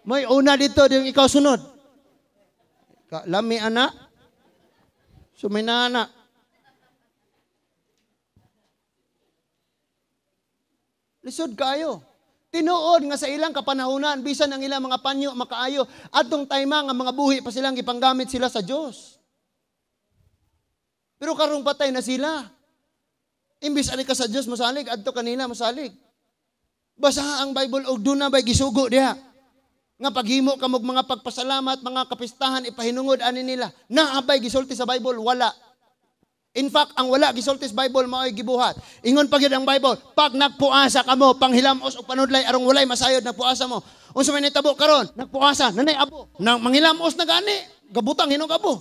May una dito, yung ikaw sunod. Lami ana, So may Lisod kayo. Tinuod nga sa ilang kapanahunan, bisan ang ilang mga panyo makaayo, atong tayma nga mga buhi pa silang ipanggamit sila sa Dios. Pero karong patay na sila. Imbis ani ka sa Dios masalig adto kanila masalig. Basaha ang Bible og duna bay gisugo diha. Nga paghimo kamog mga pagpasalamat, mga kapistahan, ipahinungod ani nila. Naabay gisulti sa Bible, wala. In fact, ang wala gisulti sa Bible mao'y gibuhat. Ingon pa ang Bible, pag nagpuasa kamo panghilamos og panudlay arong walay masayod na puasa mo. Unsa man tabo karon? Nagpuasa nanay abo. Nang manghilamos na gani, gabutang hinog abo.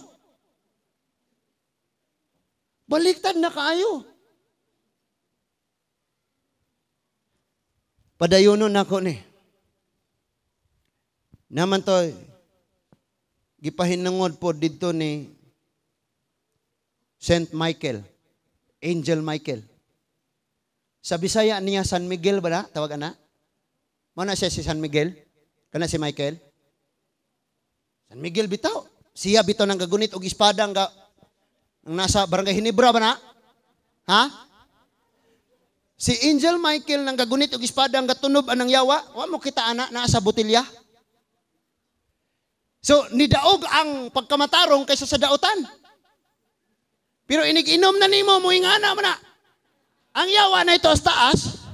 Baliktad na kaayo. Padayonon nako ni. Eh. Naman to, gipahinangod po dito ni Saint Michael, Angel Michael. Sa Bisaya niya San Miguel ba na? Tawag ana? Mana siya si San Miguel? Kana si Michael? San Miguel bitaw. Siya bitaw ng gagunit og espada nga ang nasa barangay Hinebra ba na? Ha? Si Angel Michael nang gagunit og espada ang gatunob anang yawa, wa mo kita ana nasa sa botilya. So, nidaog ang pagkamatarong kaysa sa daotan. Pero inig-inom na nimo, muingana mo na. Ang yawa na ito as taas,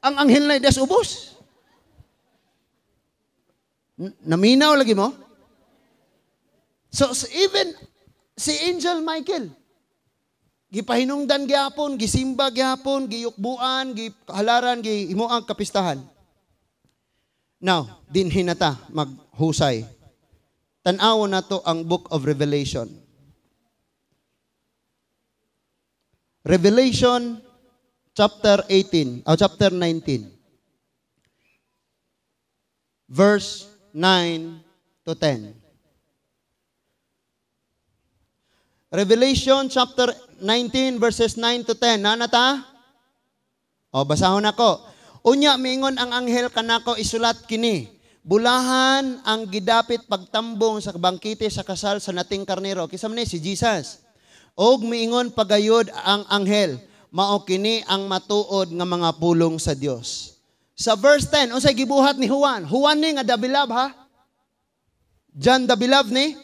ang anghel na idas ubos. N- naminaw lagi mo. So, so even si Angel Michael, gipahinungdan gyapon, gisimba gyapon, giyukbuan, gihalaran, gihimuang kapistahan. Now, dinhin na ta, maghusay. Tanaw na to ang book of Revelation. Revelation chapter 18, oh, ah, chapter 19. Verse 9 to 10. Revelation chapter 19 verses 9 to 10. Nanata? O, basahon ako. Unya mingon ang anghel kanako isulat kini. Bulahan ang gidapit pagtambong sa bangkite sa kasal sa nating karnero. Kisam ni si Jesus. Og miingon pagayod ang anghel. Mao kini ang matuod nga mga pulong sa Dios. Sa verse 10, unsay gibuhat ni Juan? Juan ni nga dabilab ha? John dabilab ni?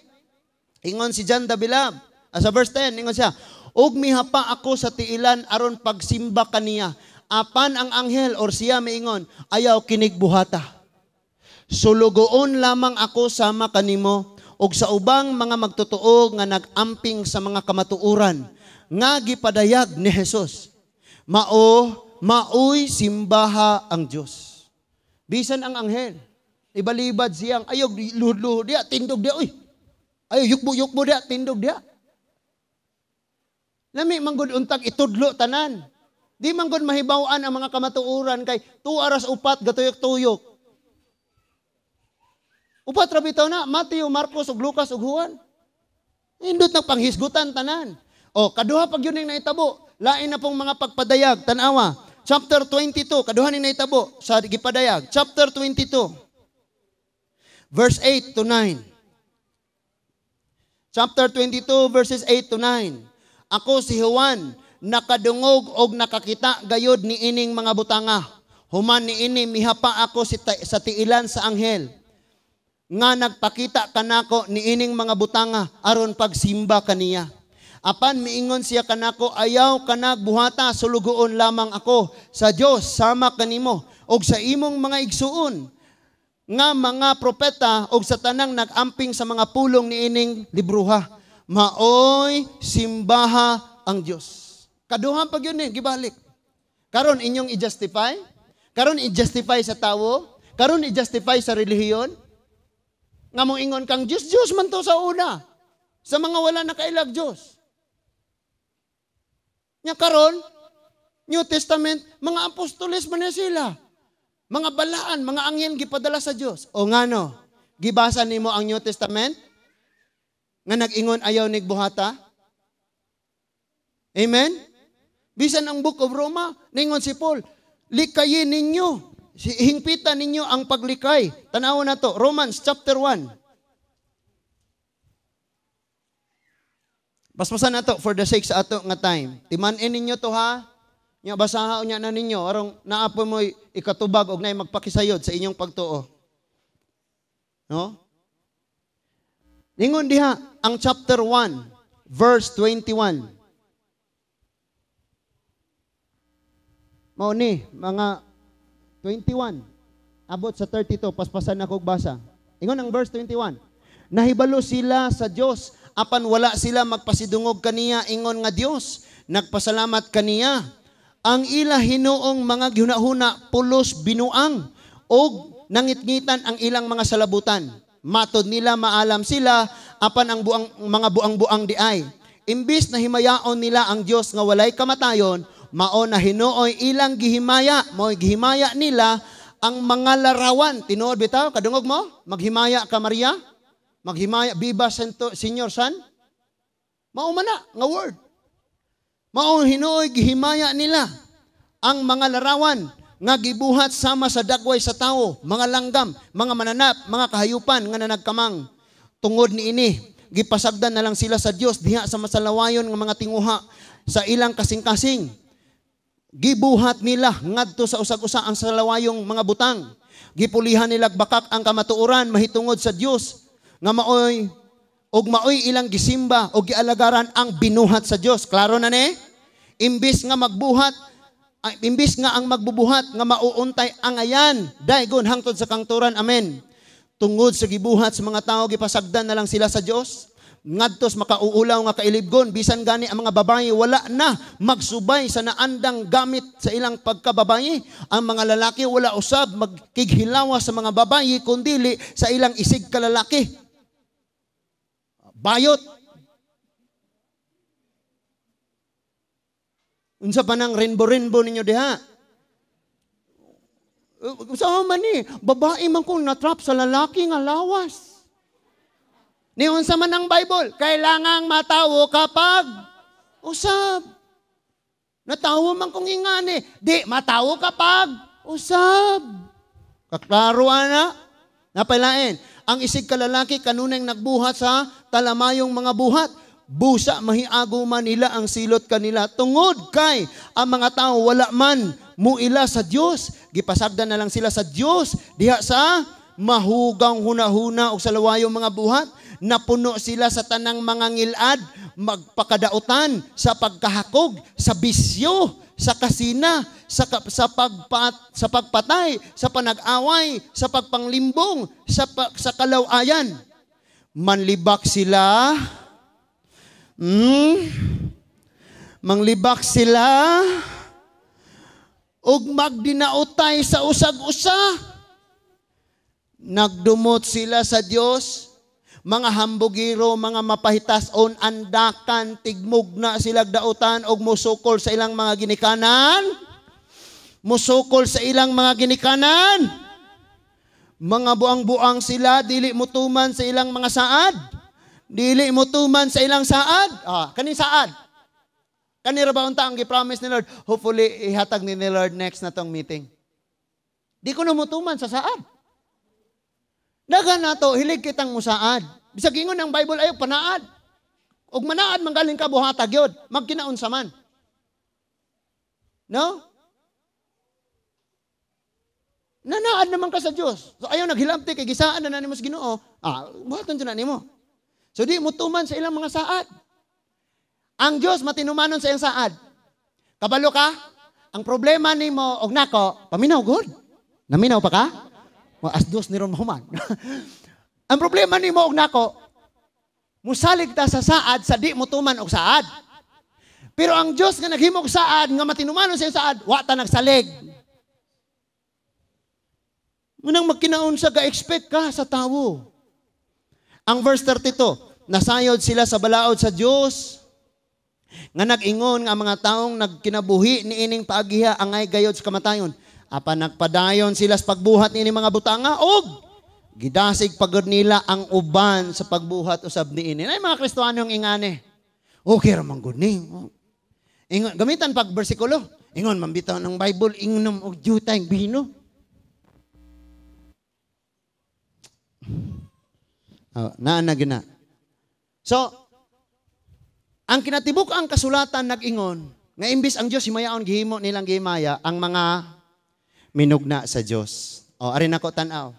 Ingon si John dabilab. Ah, sa verse 10, ingon siya, Og mihapa ako sa tiilan aron pagsimba kaniya apan ang anghel or siya miingon, ayaw kinigbuhata. Sulugoon lamang ako sama kanimo og sa ubang mga magtotoo nga nagamping sa mga kamatuoran nga gipadayag ni Hesus. Mao maoy simbaha ang Dios. Bisan ang anghel ibalibad siyang ayog luhod-luhod dia tindog dia uy. Ayo yukbo-yukbo dia tindog dia. Lami manggod untag itudlo tanan. Di man gud mahibawan ang mga kamatuoran kay two aras upat gatuyok-tuyok. Upat ra bitaw na Mateo, Marcos ug Lucas ug Juan. Indot nang panghisgutan tanan. O oh, kaduha pag yun ang naitabo, lain na pong mga pagpadayag tanawa. Chapter 22, kaduha ni naitabo sa gipadayag. Chapter 22. Verse 8 to 9. Chapter 22 verses 8 to 9. Ako si Juan, nakadungog og nakakita gayod ni ining mga butanga. Human ni ini mihapa ako sa tiilan sa anghel. Nga nagpakita kanako ni ining mga butanga aron pagsimba kaniya. Apan miingon siya kanako ayaw kanag buhata sulugoon lamang ako sa Dios sama kanimo og sa imong mga igsuon nga mga propeta og sa tanang nagamping sa mga pulong ni ining libruha. Maoy simbaha ang Dios. Kaduhang pag yun eh, gibalik. Karon inyong i-justify? Karon i-justify sa tawo? Karon i-justify sa relihiyon? Nga mong ingon kang Diyos, Diyos man to sa una. Sa mga wala nakailag Diyos. Nga karon, New Testament, mga apostoles man na sila. Mga balaan, mga angyan gipadala sa Dios. O ngano? Gibasa nimo ang New Testament? Nga nag-ingon ayaw nigbuhata? Amen? Bisan ang Book of Roma, ningon si Paul, likayin ninyo, hingpitan ninyo ang paglikay. Tanaw na to, Romans chapter 1. Basbasan na to for the sake sa ato nga time. Timanin ninyo to ha. Nya basaha unya na ninyo arong naapo mo ikatubag og nay magpakisayod sa inyong pagtuo. No? Ningon diha ang chapter 1 verse 21. Mao ni mga 21 abot sa 32 paspasan na kog basa. Ingon ang verse 21. Nahibalo sila sa Dios apan wala sila magpasidungog kaniya ingon nga Dios nagpasalamat kaniya ang ila hinuong mga gihunahuna pulos binuang og nangitngitan ang ilang mga salabutan matod nila maalam sila apan ang buang mga buang-buang di ay imbis na himayaon nila ang Dios nga walay kamatayon mao na hinuoy ilang gihimaya, mo gihimaya nila ang mga larawan. Tinuod bitaw kadungog mo? Maghimaya ka Maria? Maghimaya Biba Sento, Senior San? Mao man na nga word. Mao hinuoy gihimaya nila ang mga larawan nga gibuhat sama sa dagway sa tao, mga langgam, mga mananap, mga kahayupan nga nanagkamang tungod ni ini gipasagdan na lang sila sa Dios diha sa masalawayon nga mga tinguha sa ilang kasing-kasing Gibuhat nila ngadto sa usag-usa ang salawayong mga butang. Gipulihan nila bakak ang kamatuoran mahitungod sa Dios nga maoy og maoy ilang gisimba og gialagaran ang binuhat sa Dios. Klaro na ni? Imbis nga magbuhat ah, imbis nga ang magbubuhat nga mauuntay ang ayan daygon hangtod sa kangturan amen tungod sa gibuhat sa mga tao gipasagdan na lang sila sa Dios ngadtos makauulaw nga kailibgon bisan gani ang mga babaye wala na magsubay sa naandang gamit sa ilang pagkababayi ang mga lalaki wala usab magkighilawa sa mga babaye kundili sa ilang isig kalalaki bayot unsa pa nang rainbow rainbow ninyo diha sa man ni babae man kung natrap sa lalaki nga lawas Ni unsa man ang Bible, kailangang matawo kapag usab. Natawo man kung ingani, di matawo kapag usab. Kaklaro na? napailain. Ang isig kalalaki kanunay nagbuhat sa talamayong mga buhat busa mahiago man nila ang silot kanila tungod kay ang mga tao wala man muila sa Dios gipasabdan na lang sila sa Dios diha sa mahugang hunahuna og salawayong mga buhat napuno sila sa tanang mga ngilad, magpakadautan sa pagkahakog, sa bisyo, sa kasina, sa, sa, pagpat, sa pagpatay, sa panag-away, sa pagpanglimbong, sa, sa kalawayan. Manlibak sila. Mm, manglibak sila. Ug magdinautay sa usag-usa. Nagdumot sila sa Diyos mga hambugiro, mga mapahitas on andakan, tigmug na sila dautan og musukol sa ilang mga ginikanan. Musukol sa ilang mga ginikanan. Mga buang-buang sila, dili mutuman sa ilang mga saad. Dili mutuman sa ilang saad. Ah, kanin saad? Kanira ba unta ang gipromise ni Lord? Hopefully, ihatag ni, ni Lord next na tong meeting. Di ko na mutuman sa saad. Dagan na to, hilig kitang musaad. Bisag ingon ang Bible ayo panaad. Og manaad man galing ka buhatag yod, magkinaon sa man. No? Nanaad naman ka sa Dios. So ayaw naghilamti kay gisaan na nimo sa Ginoo. Ah, buhaton jud na nimo. So di mo tuman sa ilang mga saad. Ang Dios matinumanon sa iyang saad. Kabalo ka? Ang problema nimo og nako, paminaw gud. Naminaw pa ka? Maasdos ni ron mahuman. ang problema ni mo og nako, musalig ta sa saad sa di mo tuman og saad. Pero ang Dios nga naghimog saad nga matinumanon sa saad, wa ta nagsalig. Munang magkinaon sa ga-expect ka sa tawo. Ang verse 32, nasayod sila sa balaod sa Dios nga nag-ingon nga mga taong nagkinabuhi ni ining paagiha angay gayod sa kamatayon apa nagpadayon sila sa pagbuhat ni mga butanga, og gidasig pagod nila ang uban sa pagbuhat usab niini. Ay mga Kristiyano ang ingane. Okay ra man ni. Ingon gamitan pag bersikulo. Ingon mambitaw ng Bible ingnom og juta ing bino. Oh, ah, naa na gina. So ang kinatibuk ang kasulatan nagingon nga imbis ang Dios himayaon gihimo nilang gihimaya ang mga minugna sa Dios. O, arin ako tanaw.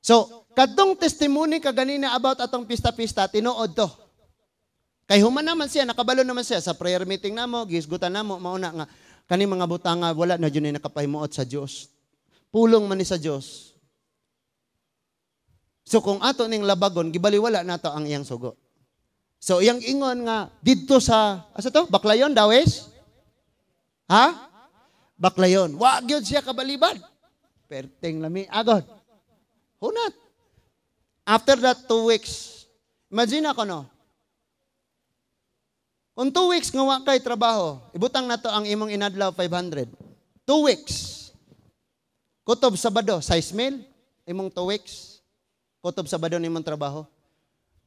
So, kadtong testimony ka ganina about atong pista-pista, tinuod to. Kay human naman siya, nakabalo naman siya sa prayer meeting namo, gisgutan namo, mauna nga, kani mga butanga, wala na jud ay nakapahimuot sa Dios. Pulong man ni sa Dios. So kung ato ning labagon, gibaliwala nato ang iyang sugo. So iyang ingon nga didto sa asa to? Baklayon Dawes? Ha? baklayon. Wa gyud siya kabaliban. Perteng lami agad. Hunat. After that two weeks, imagine ako no. Kung two weeks nga wa kay trabaho, ibutang nato ang imong inadlaw 500. Two weeks. Kutob Sabado, size mail, imong two weeks. Kutob Sabado imong trabaho.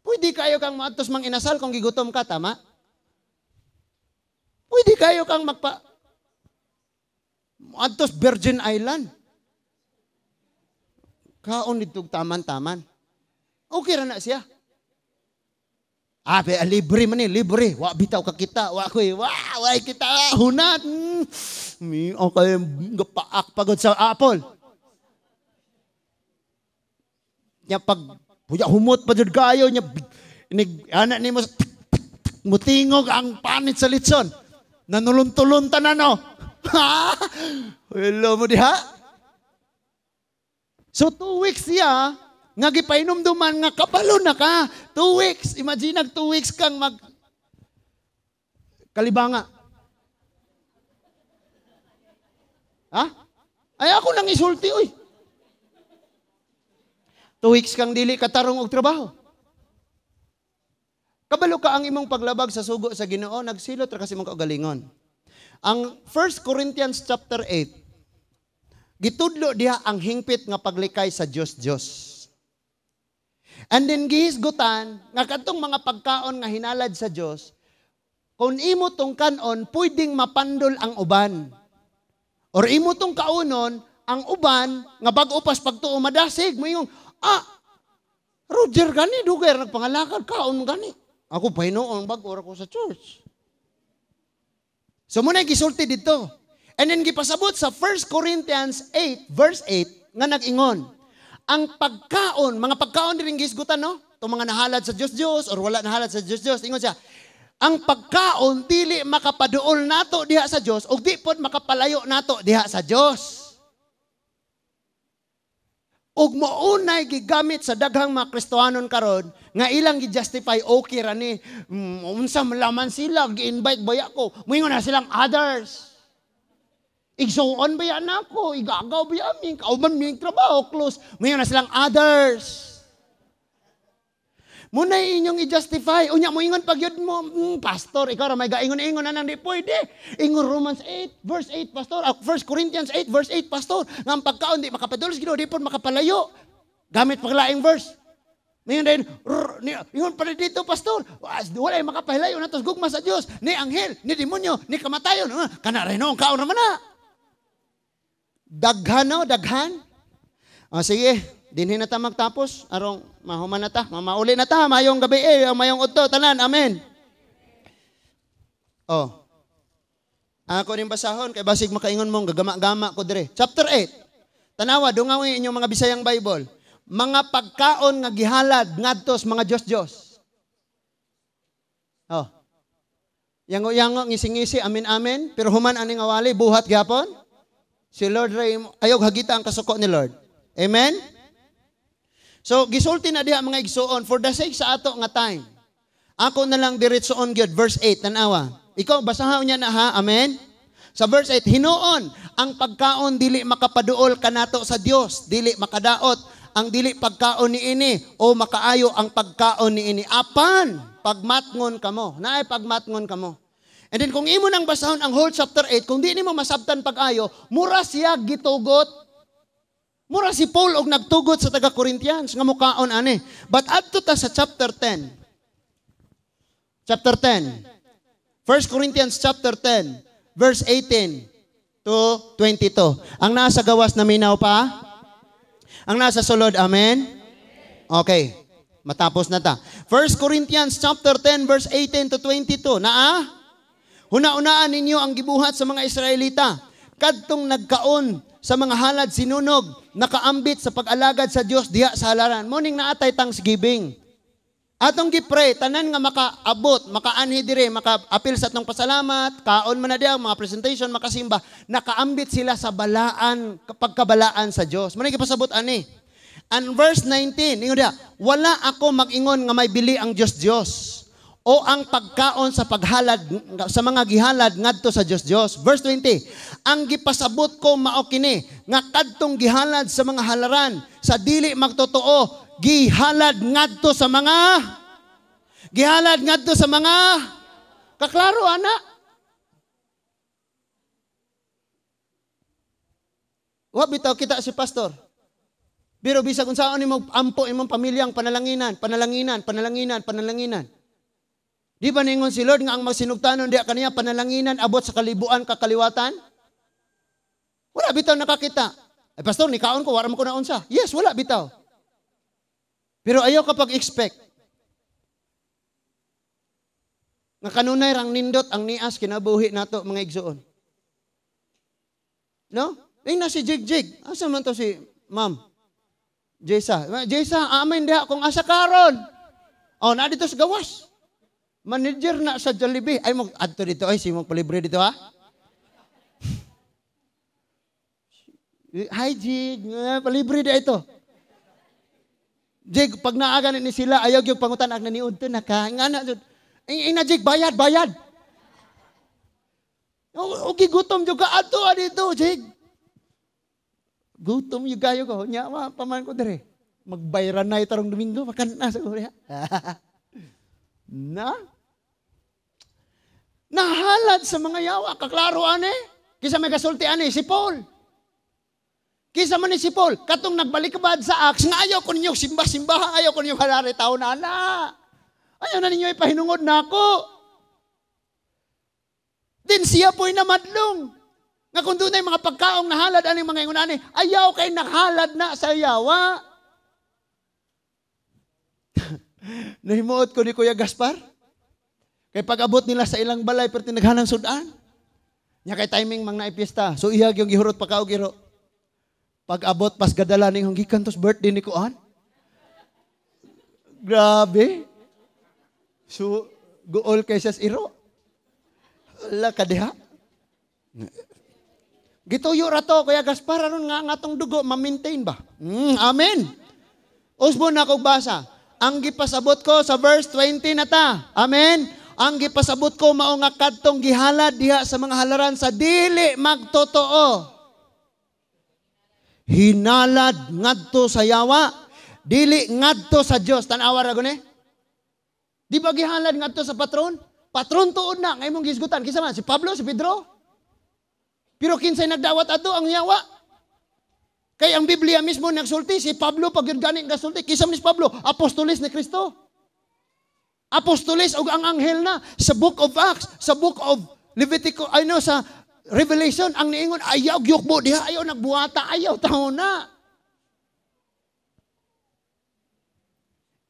Pwede kayo kang maatos mang inasal kung gigutom ka, tama? Pwede kayo kang magpa Antos Virgin Island. Kaon nitog taman-taman. Okay ra na siya. Abe, ah, libre man ni, libre. Wa bitaw ka kita, wa koy, wa, wa kita, hunat. Mm. Mi okay, gapaak pagod sa apple. Nya pag puya humot pa jud kayo nya inig ni mo, mutingog ang panit sa litson. Nanuluntuluntan ano. Ha? Hello mo diha? So two weeks siya, nga gipainom duman nga kabalo na ka. Two weeks. Imagine nag two weeks kang mag kalibanga. Ha? Ay ako nang isulti oy. Two weeks kang dili katarong og trabaho. Kabalo ka ang imong paglabag sa sugo sa Ginoo, nagsilot ra kasi mong kaugalingon. Ang 1 Corinthians chapter 8, gitudlo diha ang hingpit nga paglikay sa Dios Dios. And then gihisgutan nga kadtong mga pagkaon nga hinalad sa Dios, kung imo tong kanon, pwedeng mapandol ang uban. Or imo tong kaunon, ang uban nga bag-o pas pagtuo madasig, moingon, ah, Roger gani duger nagpangalakad kaon gani. Ako pa noon bag-o ko sa church. So muna gisulti dito. And then gipasabot sa 1 Corinthians 8 verse 8 nga nag-ingon. Ang pagkaon, mga pagkaon din gisgutan no? Itong mga nahalad sa Dios Dios or wala nahalad sa Dios Dios, ingon siya. Ang pagkaon dili makapaduol nato diha sa Dios ug di pod makapalayo nato diha sa Dios ug maunay gigamit sa daghang mga Kristohanon karon nga ilang gi-justify okay ra ni mm, unsa malaman sila gi-invite baya ko moingon na silang others igsuon baya na ako igagaw baya mi kauban mi trabaho close moingon na silang others Muna inyong i-justify. Unya mo ingon pagyod mo, mm, pastor, ikaw ra may gaingon-ingon na nang di pwede. Ingon Romans 8 verse 8 pastor, ah, 1 Corinthians 8 verse 8 pastor, nga pagkaon di makapadulos Ginoo di pud makapalayo. Gamit paglaing verse. Ngayon din, ingon pa dito, pastor, wala yung makapahilayo na tos gugma sa Diyos, ni anghel, ni demonyo, ni kamatayon, uh, kana rin noong kaon naman na. Daghan o, oh, daghan. O, ah, sige, dinhi na ta magtapos arong mahuman na ta mamauli na ta mayong gabi eh mayong udto tanan amen oh ako rin basahon kay basig makaingon mong gagama-gama ko dire chapter 8 tanawa dungawi inyo mga bisayang bible mga pagkaon nga gihalad ngadto sa mga Dios Dios oh Yango-yango, ngisi-ngisi, amen amen Pero human aning awali, buhat gapon. Si Lord Ray, ayog hagita ang kasuko ni Lord. Amen? So, gisulti na diha mga igsuon for the sake sa ato nga time. Ako na lang diretsoon gyud verse 8 tanawa. Ikaw basahaw niya na ha. Amen. Sa verse 8, hinuon ang pagkaon dili makapaduol kanato sa Dios, dili makadaot ang dili pagkaon ni ini o makaayo ang pagkaon ni ini. Apan pagmatngon kamo, naay pagmatngon kamo. And then kung imo nang basahon ang whole chapter 8, kung di nimo masabtan pag-ayo, mura siya gitugot Mura si Paul og nagtugot sa taga Corinthians nga mukaon ani. But adto ta sa chapter 10. Chapter 10. 1 Corinthians chapter 10 verse 18 to 22. Ang nasa gawas na minaw pa? Ang nasa sulod, amen? Okay. Matapos na ta. 1 Corinthians chapter 10 verse 18 to 22. Naa? Huna-unaan ninyo ang gibuhat sa mga Israelita. Kadtong nagkaon sa mga halad sinunog, nakaambit sa pag-alagad sa Dios diha sa halaran. Morning na atay thanksgiving. Atong gipray tanan nga makaabot, makaanhi dire, makaapil sa atong pasalamat, kaon man na diya, mga presentation, makasimba, nakaambit sila sa balaan, pagkabalaan sa Dios. Manay gipasabot ani. And verse 19, ingon diya, wala ako magingon nga may bili ang Dios Dios o ang pagkaon sa paghalad sa mga gihalad ngadto sa Dios Dios. Verse 20. Ang gipasabot ko mao kini nga kadtong gihalad sa mga halaran sa dili magtotoo gihalad ngadto sa mga gihalad ngadto sa mga kaklaro ana. Wa bitaw kita si pastor. Biro bisag unsa ni mo ampo imong pamilyang panalanginan, panalanginan, panalanginan, panalanginan. Di ba ningon si Lord nga ang magsinugtanon diya kaniya panalanginan abot sa kalibuan kakaliwatan? Wala bitaw nakakita. Eh pastor, nikaon ko wala man ko naunsa. Yes, wala bitaw. Pero ayaw kapag expect. Nga kanunay rang nindot ang nias kinabuhi nato mga igsuon. No? Ay na si Jigjig. Asa man to si Ma'am? Jesa. Jesa, amin diha kung asa karon. Oh, na dito sa gawas. Manager na sa Jollibee. Ay, mag adto dito. Ay, si simong palibre dito, ha? Hi, Jig. Ah, palibre dito ito. Jig, pag naagan ni sila, ayaw yung pangutan ang naniod to na ka. Nga na, ina, Jig, bayad, bayad. Okay, gutom yung ka. Ato, adito, Jig. Gutom yung kayo ko. Nya, ma, paman ko dire. Magbayran na itarong domingo. Makan na sa kuya. na? Nahalad sa mga yawa. Kaklaro ane. Kisa may kasulti ane, si Paul. Kisa man ni si Paul, katong nagbalikabad sa Acts, nga ayaw ko ninyo simba-simba, ayaw ko ninyo halari tao na ala. Ayaw na ninyo ipahinungod na ako. Din siya po'y namadlong. Nga kung doon ay mga pagkaong nahalad, anong mga ingunani, ayaw kay nahalad na sa yawa. Nahimuot ko ni Kuya Gaspar, Kay pag-abot nila sa ilang balay, pero tinaghanang sudan. Nya kay timing mang naipista. So ihag yung gihurot pa kaog giro. Pag-abot pas gadala ning hanggikan tos birthday ni Kuan. Grabe. So gool kay sa iro. Wala ka diha. Gituyo ra to, kaya Gaspar, aron nga nga tong dugo, ma-maintain ba? Mm, amen. Usbo na kog basa. Ang gipasabot ko sa verse 20 na ta. Amen. Ang gipasabot ko mao nga kadtong gihalad diha sa mga halaran sa dili magtotoo. Hinalad ngadto sa yawa, dili ngadto sa Dios. Tan-awa ra gani? Di ba gihalad ngadto sa patron? Patron tuod na ngay mong gisgutan kinsa man si Pablo, si Pedro. Pero kinsay nagdawat ato ang yawa? Kay ang Biblia mismo nagsulti si Pablo pag gani nga sulti kisam ni Pablo, apostoles ni Kristo. Apostolis og ang anghel na sa book of Acts, sa book of Leviticus, I know sa Revelation ang niingon ayaw gyukbo diha ayaw nagbuhata ayaw tawo na.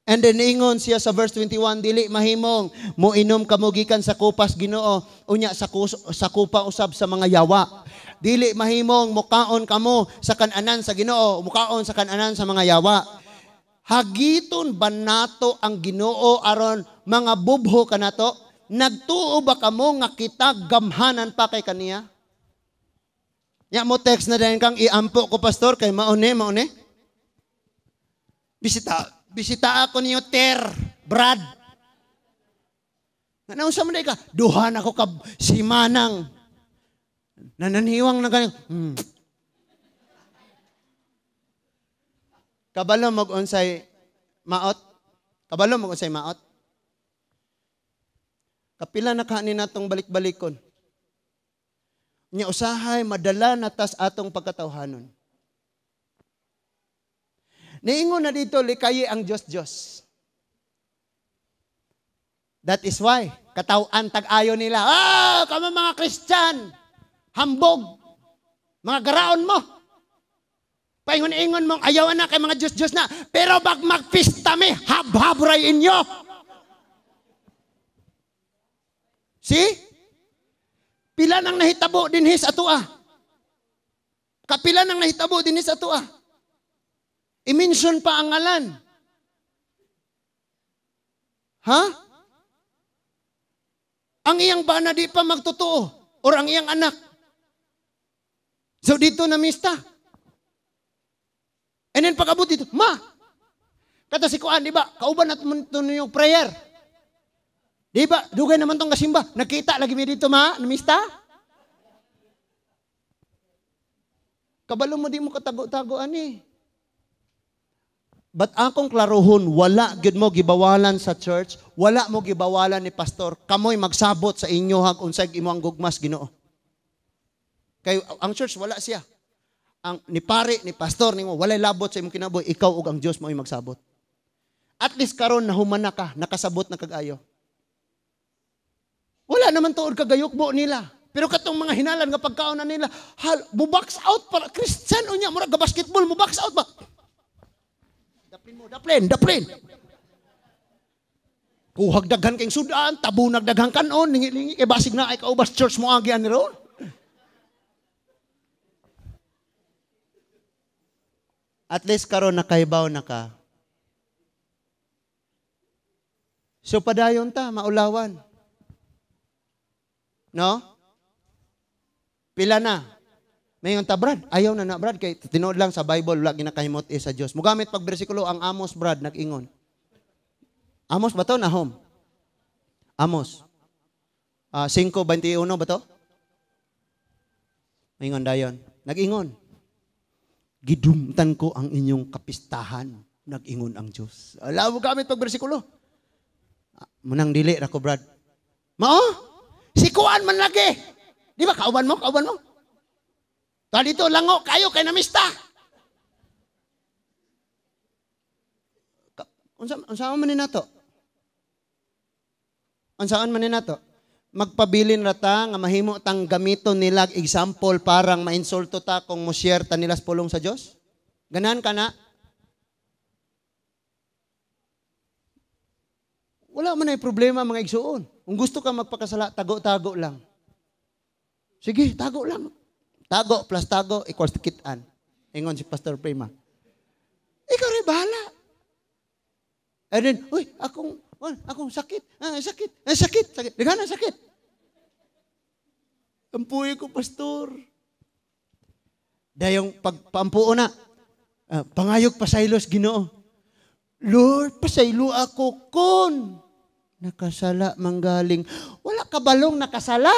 And then ingon siya sa verse 21 dili mahimong mo inom kamo gikan sa kupas Ginoo unya sa kus, sa kupa usab sa mga yawa. Dili mahimong mukaon kamo sa kananan sa Ginoo, mukaon sa kananan sa mga yawa hagiton ba nato ang ginoo aron mga bubho kanato? Nagtuo ba kamo nga kita gamhanan pa kay kaniya? Ya mo text na din kang iampo ko pastor kay maone maone. Bisita bisita ako niyo ter Brad. Nanaunsa man ka? Duha na ko ka simanang. Nananiwang na ganyan. Hmm. Kabalo mag unsay maot? Kabalo mag unsay maot? Kapila na kanin natong balik-balikon. Nya usahay madala na tas atong pagkatauhanon. Niingon na dito likayi ang Dios Dios. That is why katawan tag-ayo nila. Ah, kamo mga Christian, hambog. Mga garaon mo. Paingon-ingon mong ayaw na kay mga Diyos-Diyos na. Pero bag magpista mi, hab-hab ray inyo. See? Pila nang nahitabo din his atua. Ah. Kapila nang nahitabo din his atua. Ah. I-mention pa ang ngalan. Ha? Huh? Ang iyang bana di pa magtotoo or ang iyang anak. So dito na mista. And then pag dito, ma! Kata si Kuan, di ba? Kauban at yung prayer. Di ba? Dugay naman tong kasimba. Nakita lagi mi dito, ma? Namista? Kabalo mo di mo katago-tagoan eh. But akong klarohon, wala gid mo gibawalan sa church, wala mo gibawalan ni pastor, kamoy magsabot sa inyo hag unsay imong gugmas Ginoo. Kay ang church wala siya ang ni pare, ni pastor, nimo walay labot sa imong kinabuhi, ikaw ug ang Dios mao'y magsabot. At least karon nahuman na ka, nakasabot na kagayo. Wala naman tuod kagayok kagayukbo nila. Pero katong mga hinalan nga pagkaon nila, hal, bubox out para Christian unya mura ga basketball mo box out ba. Daplin mo, daplin, daplin. Kuhag daghan kang sudaan, tabu nagdaghan kanon, ningi-lingi kay eh, basig na ay kaubas church mo agi ani ron. At least karon nakaibaw na ka. So padayon ta, maulawan. No? Pila na. Mayon ta, Brad. Ayaw na na, Brad. Kay tinood lang sa Bible, wala ginakahimot eh sa Dios. Mugamit pag bersikulo ang Amos, Brad, nag-ingon. Amos ba to? Nahom. Amos. Uh, ah, 5.21 ba to? Maingon dayon. Nag-ingon gidumtan ko ang inyong kapistahan, nag-ingon ang Diyos. Alam mo gamit pag bersikulo. Ah, munang dili, rako Brad. Mao, sikuan man lagi. Di ba, kauban mo, kauban mo? Ta dito, lango, kayo, kay namista. Unsa unsa man ni nato? Unsaan man ni nato? magpabilin na ta, nga mahimo tang gamito nila, example, parang mainsulto ta kung musyerta nila sa pulong sa Dios Ganan ka na? Wala man ay problema mga igsuon. Kung gusto ka magpakasala, tago-tago lang. Sige, tago lang. Tago plus tago equals kitan. Ingon si Pastor Prima. Ikaw rin bahala. And then, uy, akong Oh, ako, sakit. Ah, sakit. Ah, sakit. Sakit. Dagana, sakit. Ampuy ko, pastor. Dayong pagpampuo na. Ah, pangayog pasaylos, ginoo. Lord, pasaylo ako kon. Nakasala manggaling. Wala kabalong nakasala.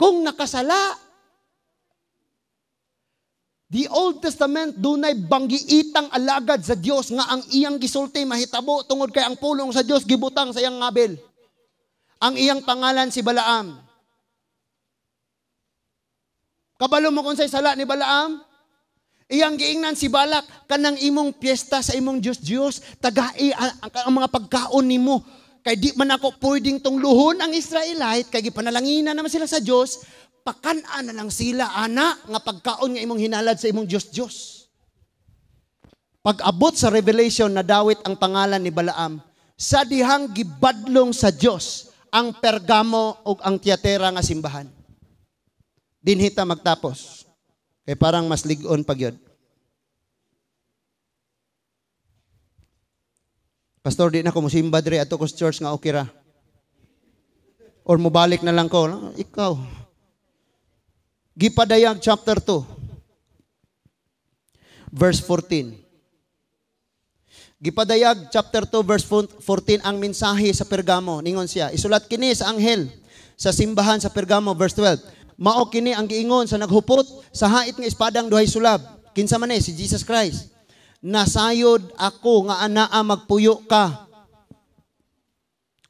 Kung nakasala, The Old Testament dunay banggiitang alagad sa Dios nga ang iyang gisulti mahitabo tungod kay ang pulong sa Dios gibutang sa iyang ngabel. Ang iyang pangalan si Balaam. Kabalo mo kung sa sala ni Balaam? Iyang giingnan si Balak kanang imong piyesta sa imong Dios Dios tagai ang, mga pagkaon nimo kay di man ako pwedeng tong luhon ang Israelite kay gipanalanginan naman sila sa Dios pakan-an na lang sila, ana, nga pagkaon nga imong hinalad sa imong Diyos-Diyos. Pag-abot sa Revelation, nadawit ang pangalan ni Balaam, sa dihang gibadlong sa Diyos ang Pergamo o ang tiyatera nga simbahan. Dinhita magtapos. Kay parang mas ligon pag yun. Pastor, di na ko musimba dre ato ko church nga okira. Or mubalik na lang ko. No? Ikaw. Gipadayag chapter 2 verse 14. Gipadayag chapter 2 verse 14 ang mensahe sa Pergamo ningon siya. Isulat kini sa anghel sa simbahan sa Pergamo verse 12. Mao kini ang giingon sa naghupot sa hait nga espadang duhay sulab. Kinsa man eh, si Jesus Christ. Nasayod ako nga anaa magpuyo ka.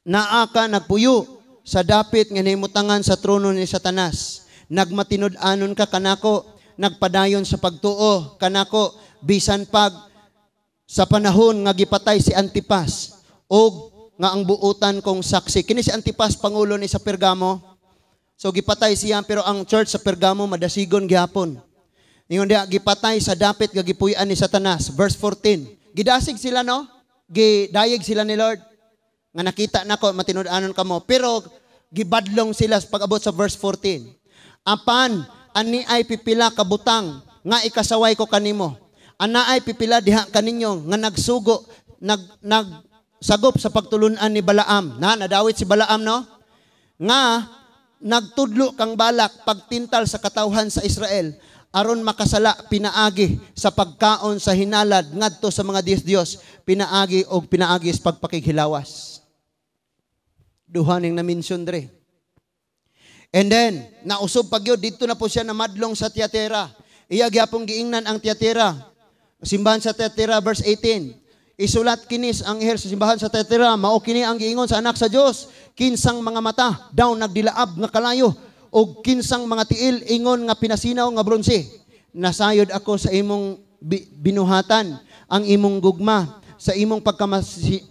Naa ka nagpuyo sa dapit nga nimutangan sa trono ni Satanas nagmatinud anon ka kanako, nagpadayon sa pagtuo kanako, bisan pag sa panahon nga gipatay si Antipas, og nga ang buutan kong saksi. Kini si Antipas, Pangulo ni sa Pergamo. So gipatay siya, pero ang church sa Pergamo, madasigon gihapon. Ingon diha gipatay sa dapit nga an ni Satanas. Verse 14. Gidasig sila no? Gidayeg sila ni Lord. Nga nakita nako matinud-anon kamo. Pero gibadlong sila pag-abot sa verse 14. Apan, ani ay pipila ka nga ikasaway ko kanimo. Ana ay pipila diha kaninyo nga nagsugo, nag, nag, sagop sa pagtulunan ni Balaam. Na, nadawit si Balaam, no? Nga, nagtudlo kang balak pagtintal sa katawhan sa Israel aron makasala pinaagi sa pagkaon sa hinalad ngadto sa mga Dios Dios pinaagi og pinaagi sa pagpakighilawas duha ning na mention dre And then, nausob pagyo, dito na po siya na madlong sa Tiatira. Iya gyapong giingnan ang Tiatira. Simbahan sa Tiatira, verse 18. Isulat kinis ang her sa simbahan sa Tiatira, mao kini ang giingon sa anak sa Dios, kinsang mga mata daw nagdilaab nga kalayo og kinsang mga tiil ingon nga pinasinaw nga bronse. Nasayod ako sa imong binuhatan ang imong gugma sa imong pagkamasi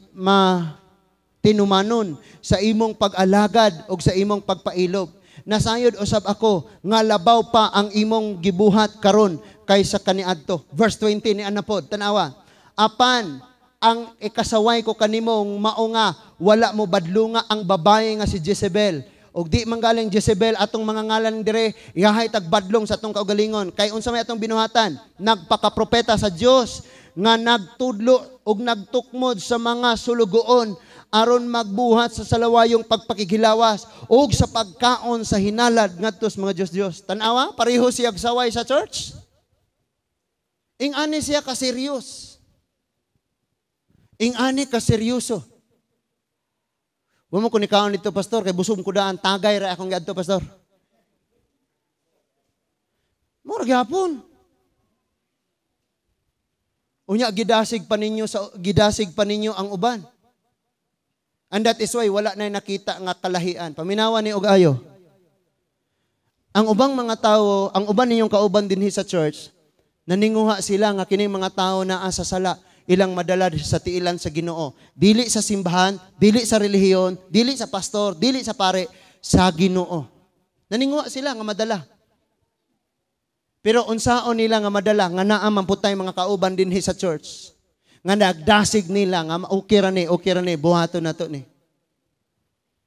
tinumanon sa imong pag-alagad o sa imong pagpailob nasayod usab ako nga labaw pa ang imong gibuhat karon kaysa kaniadto. Verse 20 ni Anapod, tanawa. Apan ang ikasaway ko kanimong mao nga wala mo badlunga ang babaye nga si Jezebel. Og di manggaling Jezebel atong mga ngalan dire ihahay tagbadlong sa atong kaugalingon. Kay unsa may atong binuhatan? Nagpakapropeta sa Dios nga nagtudlo og nagtukmod sa mga sulugoon aron magbuhat sa salawayong pagpakigilawas o sa pagkaon sa hinalad ngadto sa mga Dios Dios. Tanawa, pareho siya saway sa church. Ing ani siya ka serious. Ing ani ka seryoso. Wa mo kunikaon dito pastor kay busom ko daan tagay ra akong gadto pastor. Mura gyapon. Unya gidasig pa ninyo sa gidasig pa ninyo ang uban. And that is why wala na nakita nga kalahian. Paminawa ni Ugayo. Ang ubang mga tao, ang uban ninyong kauban din sa church, naninguha sila nga kining mga tao na asa sala ilang madala sa tiilan sa Ginoo. Dili sa simbahan, dili sa relihiyon, dili sa pastor, dili sa pare, sa Ginoo. Naninguha sila nga madala. Pero unsaon nila nga madala nga naa man putay mga kauban din sa church nga nagdasig nila nga okay ra ni okay ra ni buhaton nato ni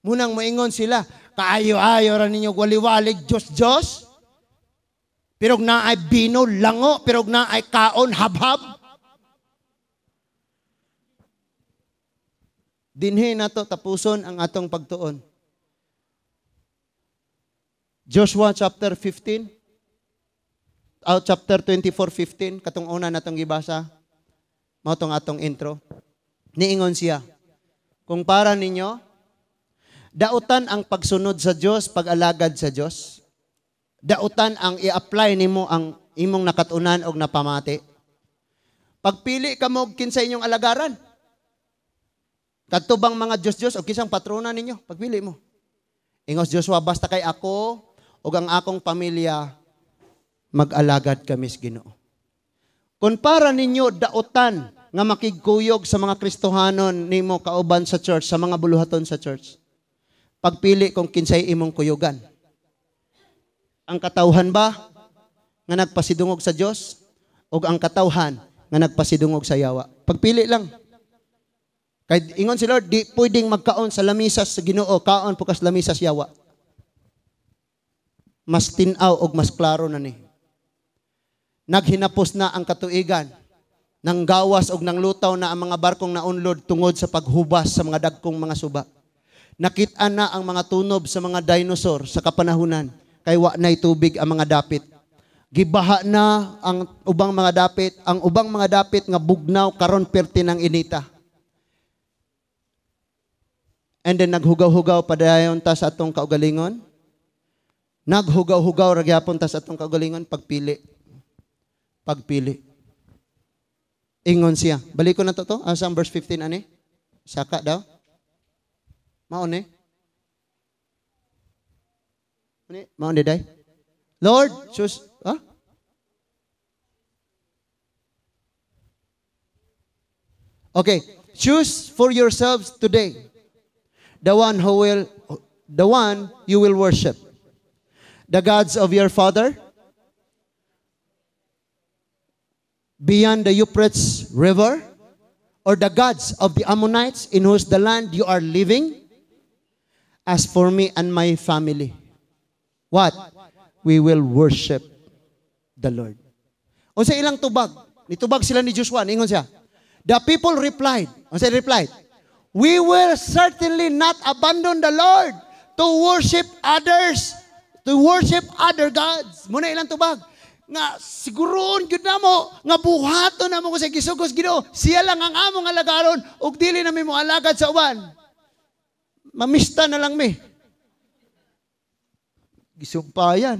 munang maingon sila kaayo-ayo ra ninyo waliwalig Dios Dios Pero na ay bino lango pero na ay kaon habhab dinhi nato tapuson ang atong pagtuon Joshua chapter 15 out ah, chapter 24:15 katong una natong gibasa mao tong atong intro, niingon siya, kung para ninyo, dautan ang pagsunod sa Dios, pag-alagad sa Dios, dautan ang i-apply nimo ang imong nakatunan og napamati. Pagpili ka mo kinsa inyong alagaran. Katubang mga Diyos dios o kisang patrona ninyo, pagpili mo. Ingos Joshua, basta kay ako o ang akong pamilya, mag-alagad kami sa Ginoo para ninyo daotan nga makigkuyog sa mga Kristohanon nimo kauban sa church, sa mga buluhaton sa church. Pagpili kung kinsay imong kuyogan. Ang katawhan ba nga nagpasidungog sa Dios o ang katawhan nga nagpasidungog sa yawa? Pagpili lang. Kay ingon si Lord, di pwedeng magkaon sa lamisas sa Ginoo, kaon pukas lamisas yawa. Mas tinaw og mas klaro na ni. Naghinapos na ang katuigan ng gawas o ng lutaw na ang mga barkong naunlod tungod sa paghubas sa mga dagkong mga suba. Nakita na ang mga tunob sa mga dinosaur sa kapanahunan kay wa nay tubig ang mga dapit. Gibaha na ang ubang mga dapit, ang ubang mga dapit nga bugnaw karon perti ng inita. And then naghugaw-hugaw padayon ta sa atong kaugalingon. Naghugaw-hugaw ra gyapon ta sa atong kaugalingon pagpili pagpili. Ingon siya. Balik ko na to to. Asa ah, ang verse 15 ani? Saka daw. Maon eh. Maon di day. Lord, choose. Ah? Ha? Okay. Choose for yourselves today the one who will the one you will worship. The gods of your father, beyond the Euphrates River? Or the gods of the Ammonites in whose the land you are living? As for me and my family, what? We will worship the Lord. O sa ilang tubag, nitubag sila ni Joshua, ingon siya. The people replied, o sa replied, We will certainly not abandon the Lord to worship others, to worship other gods. Muna ilang tubag nga siguroon gyud namo nga buhaton namo ko sa gisugos Ginoo siya lang ang among alagaron ug dili na mi mo alagad sa uban mamista na lang mi gisumpayan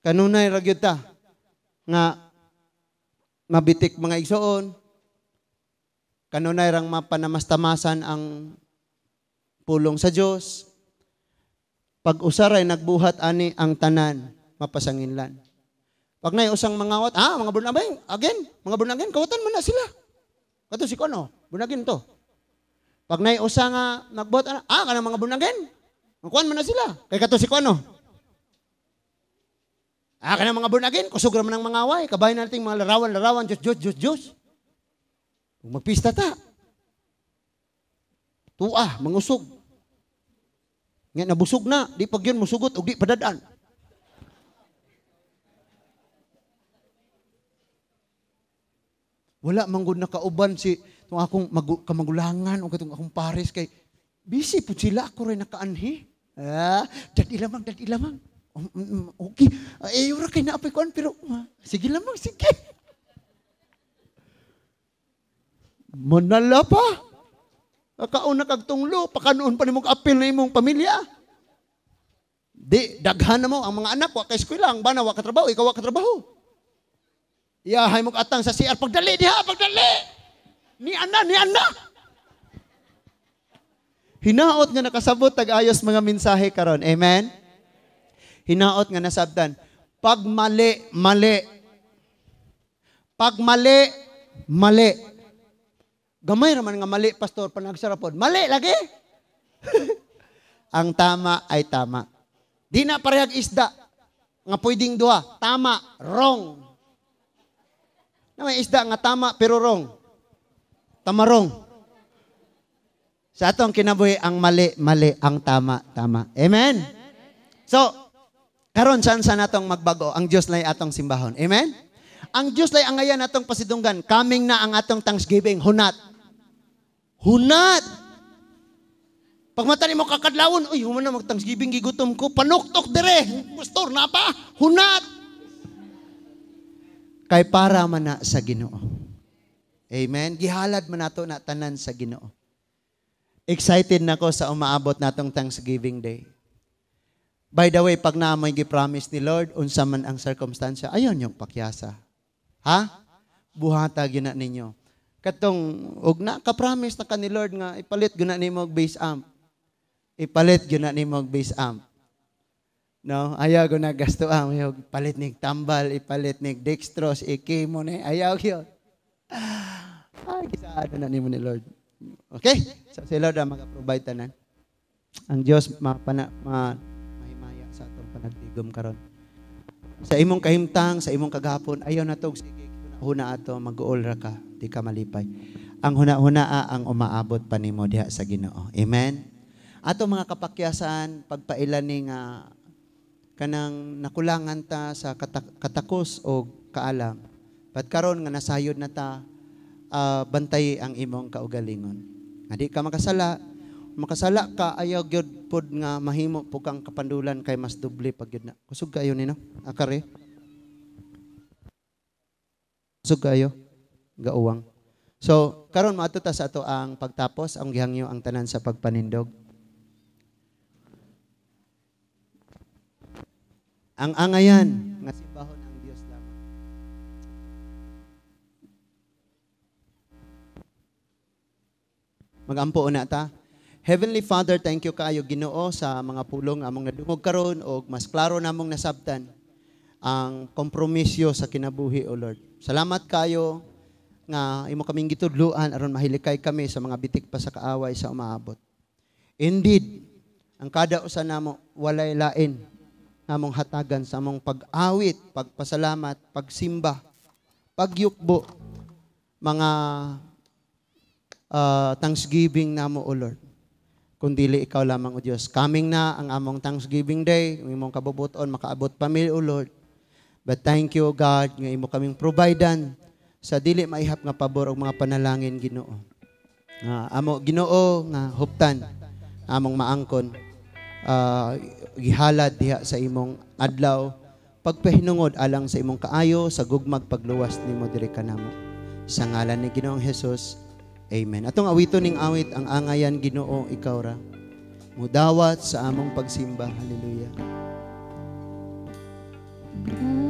kanunay ra gyud ta nga mabitik mga igsoon kanunay rang mapanamastamasan ang pulong sa Dios pag usaray nagbuhat ani ang tanan mapasanginlan. Pag na usang mga wat, ah, mga bunagin, again, mga bunagin, kawatan mo na sila. Kato si Kono, bunagin to. Pag na usang uh, nagbot, ah, ah, kanang mga bunagin, kuan mo na sila. Kay kato si Kono. Ah, kanang mga bunagin, kusugra mo ng mga away, kabahin natin mga larawan, larawan, Diyos, Diyos, Diyos, Diyos. magpista ta, tuah, mangusog. Nga nabusog na, di pag yun musugot, o di padadan. Wala manggod na kauban si itong akong mag- kamagulangan o itong akong pares kay busy po sila ako rin nakaanhi. Ah, dati lamang, dati lamang. Um, um, um okay, ah, eh, yura kay naapay kuan pero uh, sige lamang, sige. Manala pa. Kauna kag tunglo, pakanoon pa nimong apil na imong pamilya. Di, daghan na mo ang mga anak, wa ka eskwela, ang bana, wa ka trabaho, ikaw wa ka trabaho. Iya, hay mo atang sa CR. Pagdali diha, pagdali! Ni ana, ni ana! Hinaot nga nakasabot tag-ayos mga mensahe karon. Amen? Hinaot nga nasabdan. Pag mali, mali. Pag mali, mali. Gamay raman nga mali, pastor, panagsarapod. Mali lagi! Ang tama ay tama. Di na parehag isda nga pwedeng duha. Tama, wrong. May isda nga tama pero wrong. Tamarong. Sa atong kinabuhi, ang mali, mali, ang tama, tama. Amen? So, karon saan sa natong magbago? Ang Diyos lay atong simbahon. Amen? Ang Diyos lay ang ayan atong pasidunggan. coming na ang atong thanksgiving. Hunat. Hunat. Pag mata mo kakadlawon, uy, na mag-thanksgiving gigutom ko, panuktok dire. Pastor, napa? Hunat kay para man na sa Ginoo. Amen. Gihalad man nato na tanan sa Ginoo. Excited nako sa umaabot natong Thanksgiving Day. By the way, pag naamoy gi-promise ni Lord, unsa man ang circumstance, ayon yung pakyasa. Ha? Buhata yun na ninyo. Katong, og na, ka-promise na ka ni Lord nga, ipalit yun na ni mo base amp. Ipalit yun na ni mo base amp. No? Ayaw ko nagasto ang ah, palit ni tambal, ipalit ni dextrose, iki ni. Ayaw yun. Ay, kisaado na ni mo ni Lord. Okay? So, si Lord ang mag-provide tanan. Ang Diyos mapana, ma, mahimaya sa atong panagdigom karon. Sa imong kahimtang, sa imong kagapon, ayaw na tog, sige, huna ato, mag-uol ra ka, di ka malipay. Ang huna-hunaa ah, ang umaabot pa nimo diha sa Ginoo. Amen? Ato mga kapakyasan, pagpailan ni nga ah, kanang nakulangan ta sa katak- katakos o kaalam. But karon nga nasayod na ta uh, bantay ang imong kaugalingon. Nga di ka makasala, makasala ka ayaw gyud pod nga mahimo po kang kapandulan kay mas doble pag gyud na. Kusog kayo nino, akare. Kusog kayo gauwang. So, karon maato ta sa ato ang pagtapos ang gihangyo ang tanan sa pagpanindog. Ang angayan mm. nga simbahon ang Dios lamang. Magampo na ta. Heavenly Father, thank you kayo Ginoo sa mga pulong among nadungog karon og mas klaro namong nasabtan ang kompromisyo sa kinabuhi o Lord. Salamat kayo nga imo kaming gitudluan aron mahilikay kami sa mga bitik pa sa kaaway sa umaabot. Indeed, ang kada usa namo walay lain among hatagan sa among pag-awit, pagpasalamat, pagsimba, pagyukbo, mga uh, thanksgiving namo o Lord. Kundi ikaw lamang o Diyos. Coming na ang among thanksgiving day, ang imong kabubuton, makaabot pamilya o Lord. But thank you, God, nga imo kaming providean sa dili maihap nga pabor og mga panalangin Ginoo. Uh, amo Ginoo nga huptan among maangkon. Uh, gihalad diha sa imong adlaw pagpahinungod alang sa imong kaayo sa gugmag pagluwas nimo diri kanamo sa ngalan ni Ginoong Hesus amen atong awito ning awit ang angayan Ginoo ikaw ra mudawat sa among pagsimba hallelujah mm.